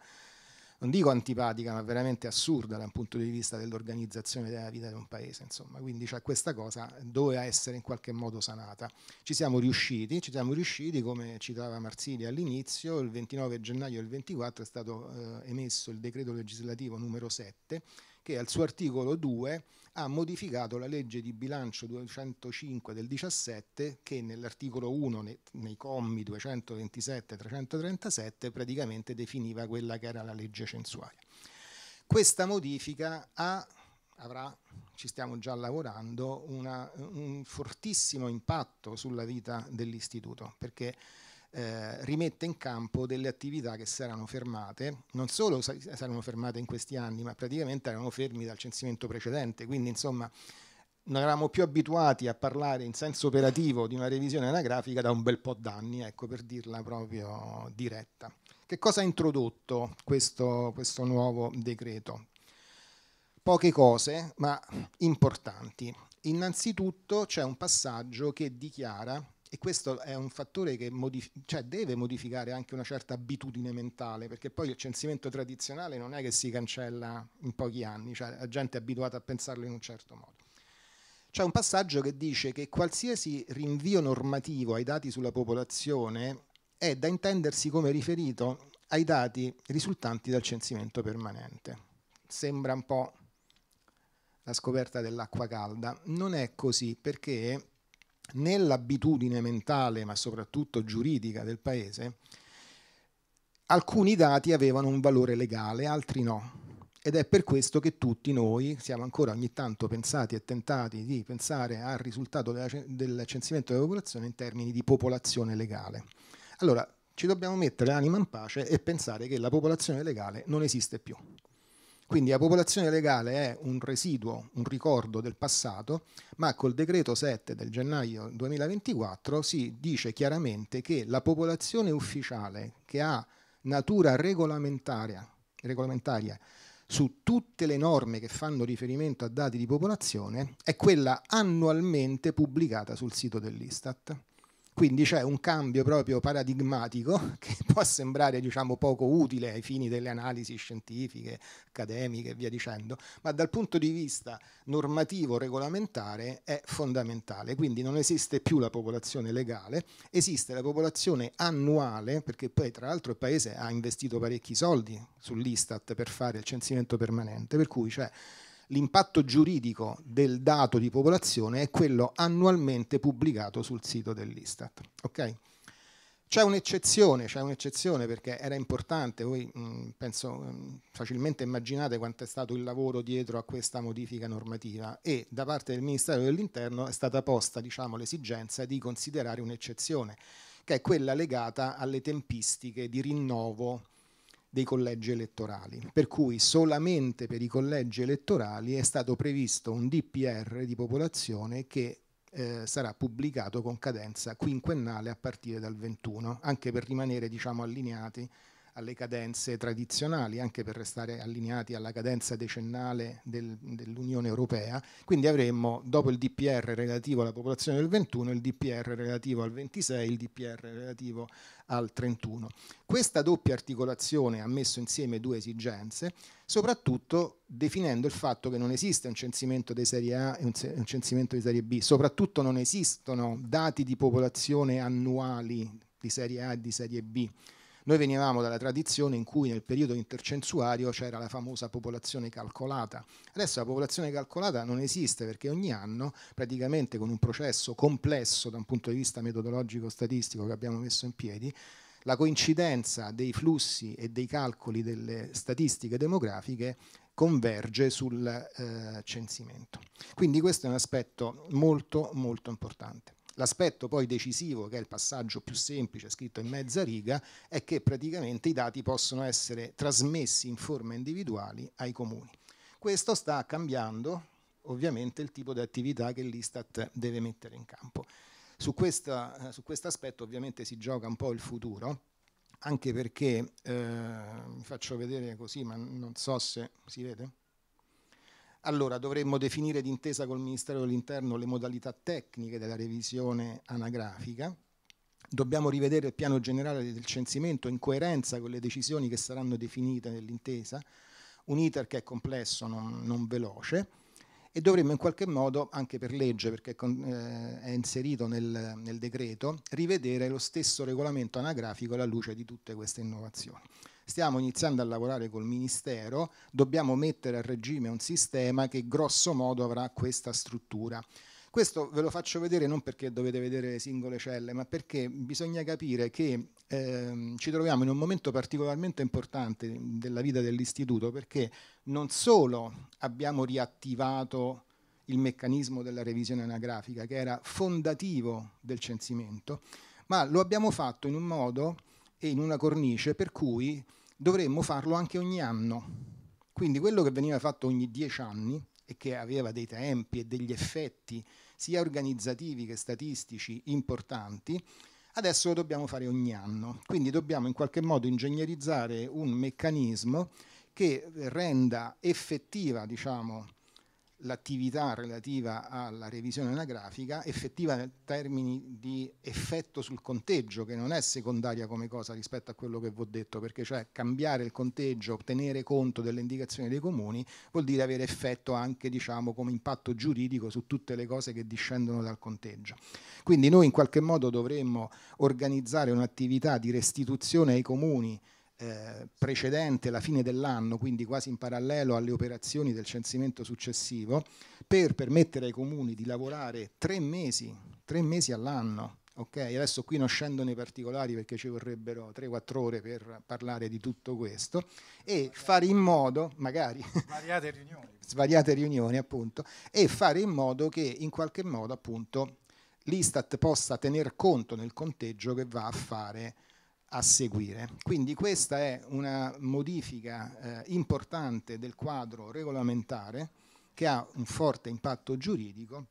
non dico antipatica, ma veramente assurda dal punto di vista dell'organizzazione della vita di un paese. Insomma. Quindi cioè, questa cosa doveva essere in qualche modo sanata. Ci siamo riusciti, ci siamo riusciti, come citava Marsili all'inizio, il 29 gennaio del 24 è stato eh, emesso il decreto legislativo numero 7 che al suo articolo 2 ha modificato la legge di bilancio 205 del 17 che nell'articolo 1 nei, nei commi 227 e 337 praticamente definiva quella che era la legge censuaria. Questa modifica ha, avrà, ci stiamo già lavorando, una, un fortissimo impatto sulla vita dell'istituto perché eh, rimette in campo delle attività che si erano fermate, non solo si erano fermate in questi anni, ma praticamente erano fermi dal censimento precedente, quindi insomma non eravamo più abituati a parlare in senso operativo di una revisione anagrafica da un bel po' d'anni, ecco per dirla proprio diretta. Che cosa ha introdotto questo, questo nuovo decreto? Poche cose, ma importanti. Innanzitutto c'è un passaggio che dichiara e questo è un fattore che modif cioè deve modificare anche una certa abitudine mentale, perché poi il censimento tradizionale non è che si cancella in pochi anni, cioè la gente è abituata a pensarlo in un certo modo. C'è un passaggio che dice che qualsiasi rinvio normativo ai dati sulla popolazione è da intendersi come riferito ai dati risultanti dal censimento permanente. Sembra un po' la scoperta dell'acqua calda. Non è così perché nell'abitudine mentale, ma soprattutto giuridica del Paese, alcuni dati avevano un valore legale, altri no. Ed è per questo che tutti noi siamo ancora ogni tanto pensati e tentati di pensare al risultato della, del censimento della popolazione in termini di popolazione legale. Allora, ci dobbiamo mettere l'anima in pace e pensare che la popolazione legale non esiste più. Quindi la popolazione legale è un residuo, un ricordo del passato, ma col decreto 7 del gennaio 2024 si dice chiaramente che la popolazione ufficiale che ha natura regolamentaria, regolamentaria su tutte le norme che fanno riferimento a dati di popolazione è quella annualmente pubblicata sul sito dell'Istat. Quindi c'è un cambio proprio paradigmatico <laughs> che può sembrare diciamo, poco utile ai fini delle analisi scientifiche, accademiche e via dicendo, ma dal punto di vista normativo regolamentare è fondamentale. Quindi non esiste più la popolazione legale, esiste la popolazione annuale, perché poi tra l'altro il Paese ha investito parecchi soldi sull'Istat per fare il censimento permanente, per cui c'è l'impatto giuridico del dato di popolazione è quello annualmente pubblicato sul sito dell'Istat. Okay? C'è un'eccezione, c'è un'eccezione perché era importante, voi mh, mm, penso mh, mm, facilmente immaginate quanto è stato il lavoro dietro a questa modifica normativa e da parte del Ministero dell'Interno è stata posta diciamo, l'esigenza di considerare un'eccezione, che è quella legata alle tempistiche di rinnovo dei collegi elettorali, per cui solamente per i collegi elettorali è stato previsto un DPR di popolazione che eh, sarà pubblicato con cadenza quinquennale a partire dal 21, anche per rimanere diciamo, allineati alle cadenze tradizionali, anche per restare allineati alla cadenza decennale del, dell'Unione Europea. Quindi avremmo, dopo il DPR relativo alla popolazione del 21, il DPR relativo al 26, il DPR relativo al 31. Questa doppia articolazione ha messo insieme due esigenze, soprattutto definendo il fatto che non esiste un censimento di serie A e un, un censimento di serie B, soprattutto non esistono dati di popolazione annuali di serie A e di serie B noi venivamo dalla tradizione in cui nel periodo intercensuario c'era la famosa popolazione calcolata. Adesso la popolazione calcolata non esiste perché ogni anno, praticamente con un processo complesso da un punto di vista metodologico-statistico che abbiamo messo in piedi, la coincidenza dei flussi e dei calcoli delle statistiche demografiche converge sul eh, censimento. Quindi questo è un aspetto molto molto importante. L'aspetto poi decisivo, che è il passaggio più semplice scritto in mezza riga, è che praticamente i dati possono essere trasmessi in forma individuali ai comuni. Questo sta cambiando ovviamente il tipo di attività che l'Istat deve mettere in campo. Su eh, questo aspetto ovviamente si gioca un po' il futuro, anche perché eh, vi faccio vedere così, ma non so se si vede. Allora, dovremmo definire d'intesa col Ministero dell'Interno le modalità tecniche della revisione anagrafica. Dobbiamo rivedere il piano generale del censimento in coerenza con le decisioni che saranno definite nell'intesa, un iter che è complesso, non, non veloce, e dovremmo in qualche modo, anche per legge, perché eh, è inserito nel, nel decreto, rivedere lo stesso regolamento anagrafico alla luce di tutte queste innovazioni stiamo iniziando a lavorare col Ministero, dobbiamo mettere a regime un sistema che grosso modo avrà questa struttura. Questo ve lo faccio vedere non perché dovete vedere le singole celle, ma perché bisogna capire che ehm, ci troviamo in un momento particolarmente importante della vita dell'istituto perché non solo abbiamo riattivato il meccanismo della revisione anagrafica che era fondativo del censimento, ma lo abbiamo fatto in un modo e in una cornice per cui dovremmo farlo anche ogni anno. Quindi quello che veniva fatto ogni dieci anni e che aveva dei tempi e degli effetti sia organizzativi che statistici importanti, adesso lo dobbiamo fare ogni anno. Quindi dobbiamo in qualche modo ingegnerizzare un meccanismo che renda effettiva diciamo, l'attività relativa alla revisione anagrafica effettiva in termini di effetto sul conteggio che non è secondaria come cosa rispetto a quello che vi ho detto perché cioè cambiare il conteggio, tenere conto delle indicazioni dei comuni vuol dire avere effetto anche diciamo come impatto giuridico su tutte le cose che discendono dal conteggio. Quindi noi in qualche modo dovremmo organizzare un'attività di restituzione ai comuni eh, precedente la fine dell'anno, quindi quasi in parallelo alle operazioni del censimento successivo, per permettere ai comuni di lavorare tre mesi, tre mesi all'anno. Ok, Adesso qui non scendo nei particolari perché ci vorrebbero 3-4 ore per parlare di tutto questo e Variate. fare in modo, magari... <laughs> Svariate riunioni. svariate riunioni appunto, e fare in modo che in qualche modo appunto l'Istat possa tener conto nel conteggio che va a fare a seguire. Quindi questa è una modifica eh, importante del quadro regolamentare che ha un forte impatto giuridico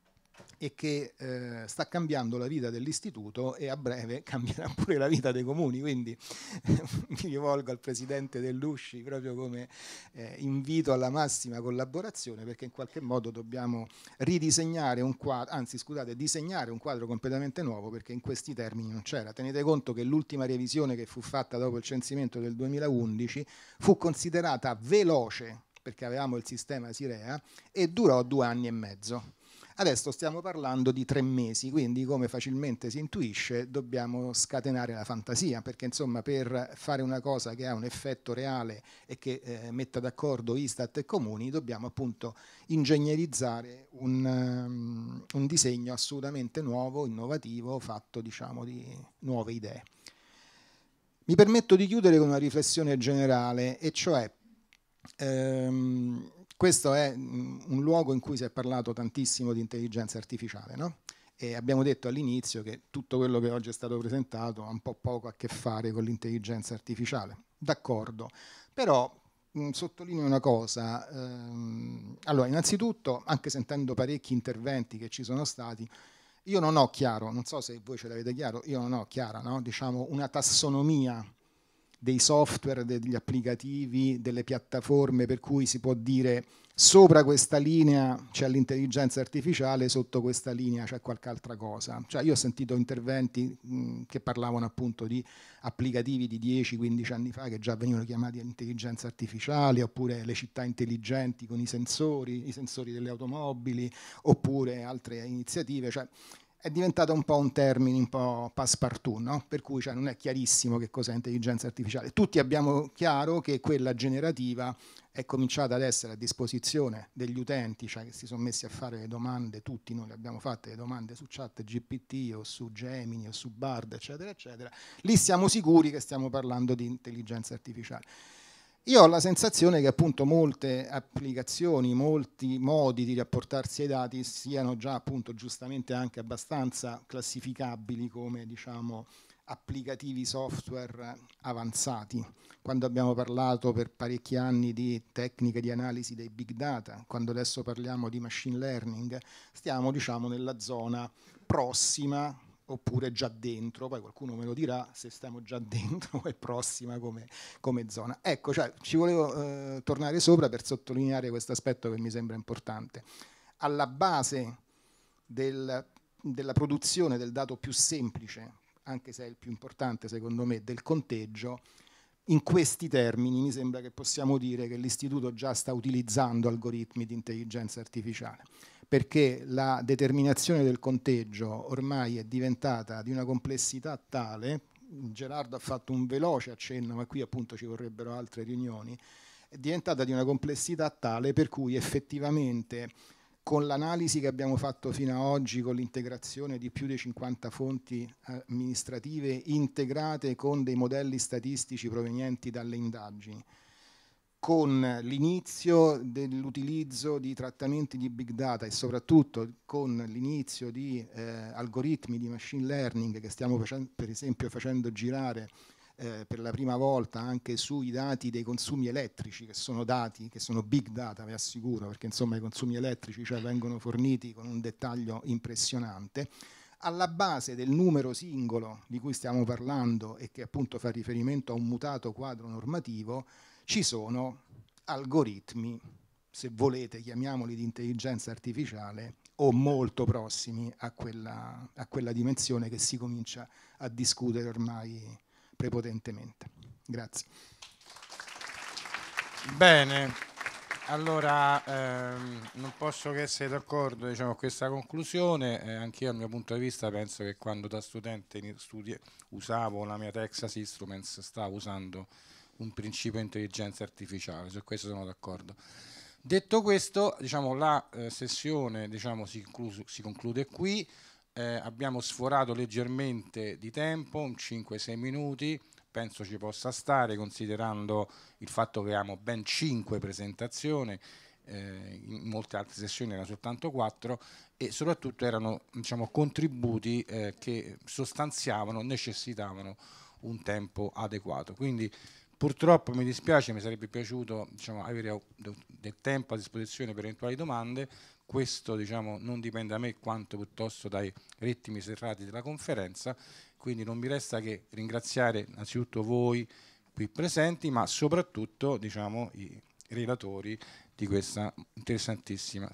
e che eh, sta cambiando la vita dell'istituto e a breve <laughs> cambierà pure la vita dei comuni, quindi <laughs> mi rivolgo al presidente dell'USCI proprio come eh, invito alla massima collaborazione perché in qualche modo dobbiamo ridisegnare un quadro, anzi scusate, disegnare un quadro completamente nuovo perché in questi termini non c'era. Tenete conto che l'ultima revisione che fu fatta dopo il censimento del 2011 fu considerata veloce perché avevamo il sistema Sirea e durò due anni e mezzo Adesso stiamo parlando di tre mesi, quindi come facilmente si intuisce dobbiamo scatenare la fantasia, perché insomma per fare una cosa che ha un effetto reale e che eh, metta d'accordo Istat e comuni dobbiamo appunto ingegnerizzare un, um, un disegno assolutamente nuovo, innovativo, fatto diciamo di nuove idee. Mi permetto di chiudere con una riflessione generale, e cioè ehm, questo è mm, un luogo in cui si è parlato tantissimo di intelligenza artificiale, no? E abbiamo detto all'inizio che tutto quello che oggi è stato presentato ha un po' poco a che fare con l'intelligenza artificiale. D'accordo, però mh, mm, sottolineo una cosa. Ehm, allora, innanzitutto, anche sentendo parecchi interventi che ci sono stati, io non ho chiaro, non so se voi ce l'avete chiaro, io non ho chiara, no? diciamo, una tassonomia dei software, degli applicativi, delle piattaforme, per cui si può dire sopra questa linea c'è l'intelligenza artificiale, sotto questa linea c'è qualche altra cosa. Cioè io ho sentito interventi che parlavano appunto di applicativi di 10-15 anni fa che già venivano chiamati intelligenza artificiale, oppure le città intelligenti con i sensori, i sensori delle automobili, oppure altre iniziative. Cioè, è diventato un po' un termine un po' passepartout, no? per cui cioè, non è chiarissimo che cos'è intelligenza artificiale. Tutti abbiamo chiaro che quella generativa è cominciata ad essere a disposizione degli utenti, cioè che si sono messi a fare le domande, tutti noi le abbiamo fatte le domande su chat GPT o su Gemini o su Bard, eccetera, eccetera. Lì siamo sicuri che stiamo parlando di intelligenza artificiale. Io ho la sensazione che appunto molte applicazioni, molti modi di rapportarsi ai dati siano già appunto giustamente anche abbastanza classificabili come diciamo applicativi software avanzati. Quando abbiamo parlato per parecchi anni di tecniche di analisi dei big data, quando adesso parliamo di machine learning, stiamo diciamo nella zona prossima oppure già dentro, poi qualcuno me lo dirà se stiamo già <laughs> dentro o è prossima come, come, zona. Ecco, cioè, ci volevo eh, tornare sopra per sottolineare questo aspetto che mi sembra importante. Alla base del, della produzione del dato più semplice, anche se è il più importante secondo me, del conteggio, in questi termini mi sembra che possiamo dire che l'Istituto già sta utilizzando algoritmi di intelligenza artificiale perché la determinazione del conteggio ormai è diventata di una complessità tale, Gerardo ha fatto un veloce accenno, ma qui appunto ci vorrebbero altre riunioni, è diventata di una complessità tale per cui effettivamente con l'analisi che abbiamo fatto fino ad oggi, con l'integrazione di più di 50 fonti eh, amministrative integrate con dei modelli statistici provenienti dalle indagini, con l'inizio dell'utilizzo di trattamenti di big data e soprattutto con l'inizio di eh, algoritmi di machine learning che stiamo facendo, per esempio facendo girare eh, per la prima volta anche sui dati dei consumi elettrici che sono dati, che sono big data vi assicuro perché insomma i consumi elettrici cioè, vengono forniti con un dettaglio impressionante alla base del numero singolo di cui stiamo parlando e che appunto fa riferimento a un mutato quadro normativo ci sono algoritmi, se volete chiamiamoli di intelligenza artificiale, o molto prossimi a quella, a quella dimensione che si comincia a discutere ormai prepotentemente. Grazie. Bene, allora ehm, non posso che essere d'accordo diciamo, con questa conclusione, eh, anch'io dal mio punto di vista penso che quando da studente studia, usavo la mia Texas Instruments, stavo usando un principio di intelligenza artificiale, su questo sono d'accordo. Detto questo, diciamo, la eh, sessione diciamo, si, si, conclude qui, eh, abbiamo sforato leggermente di tempo, 5-6 minuti, penso ci possa stare considerando il fatto che abbiamo ben 5 presentazioni eh, in molte altre sessioni erano soltanto 4 e soprattutto erano diciamo, contributi eh, che sostanziavano, necessitavano un tempo adeguato. Quindi Purtroppo mi dispiace, mi sarebbe piaciuto diciamo, avere del tempo a disposizione per eventuali domande, questo diciamo, non dipende da me quanto piuttosto dai ritmi serrati della conferenza, quindi non mi resta che ringraziare innanzitutto voi qui presenti, ma soprattutto diciamo, i relatori di questa interessantissima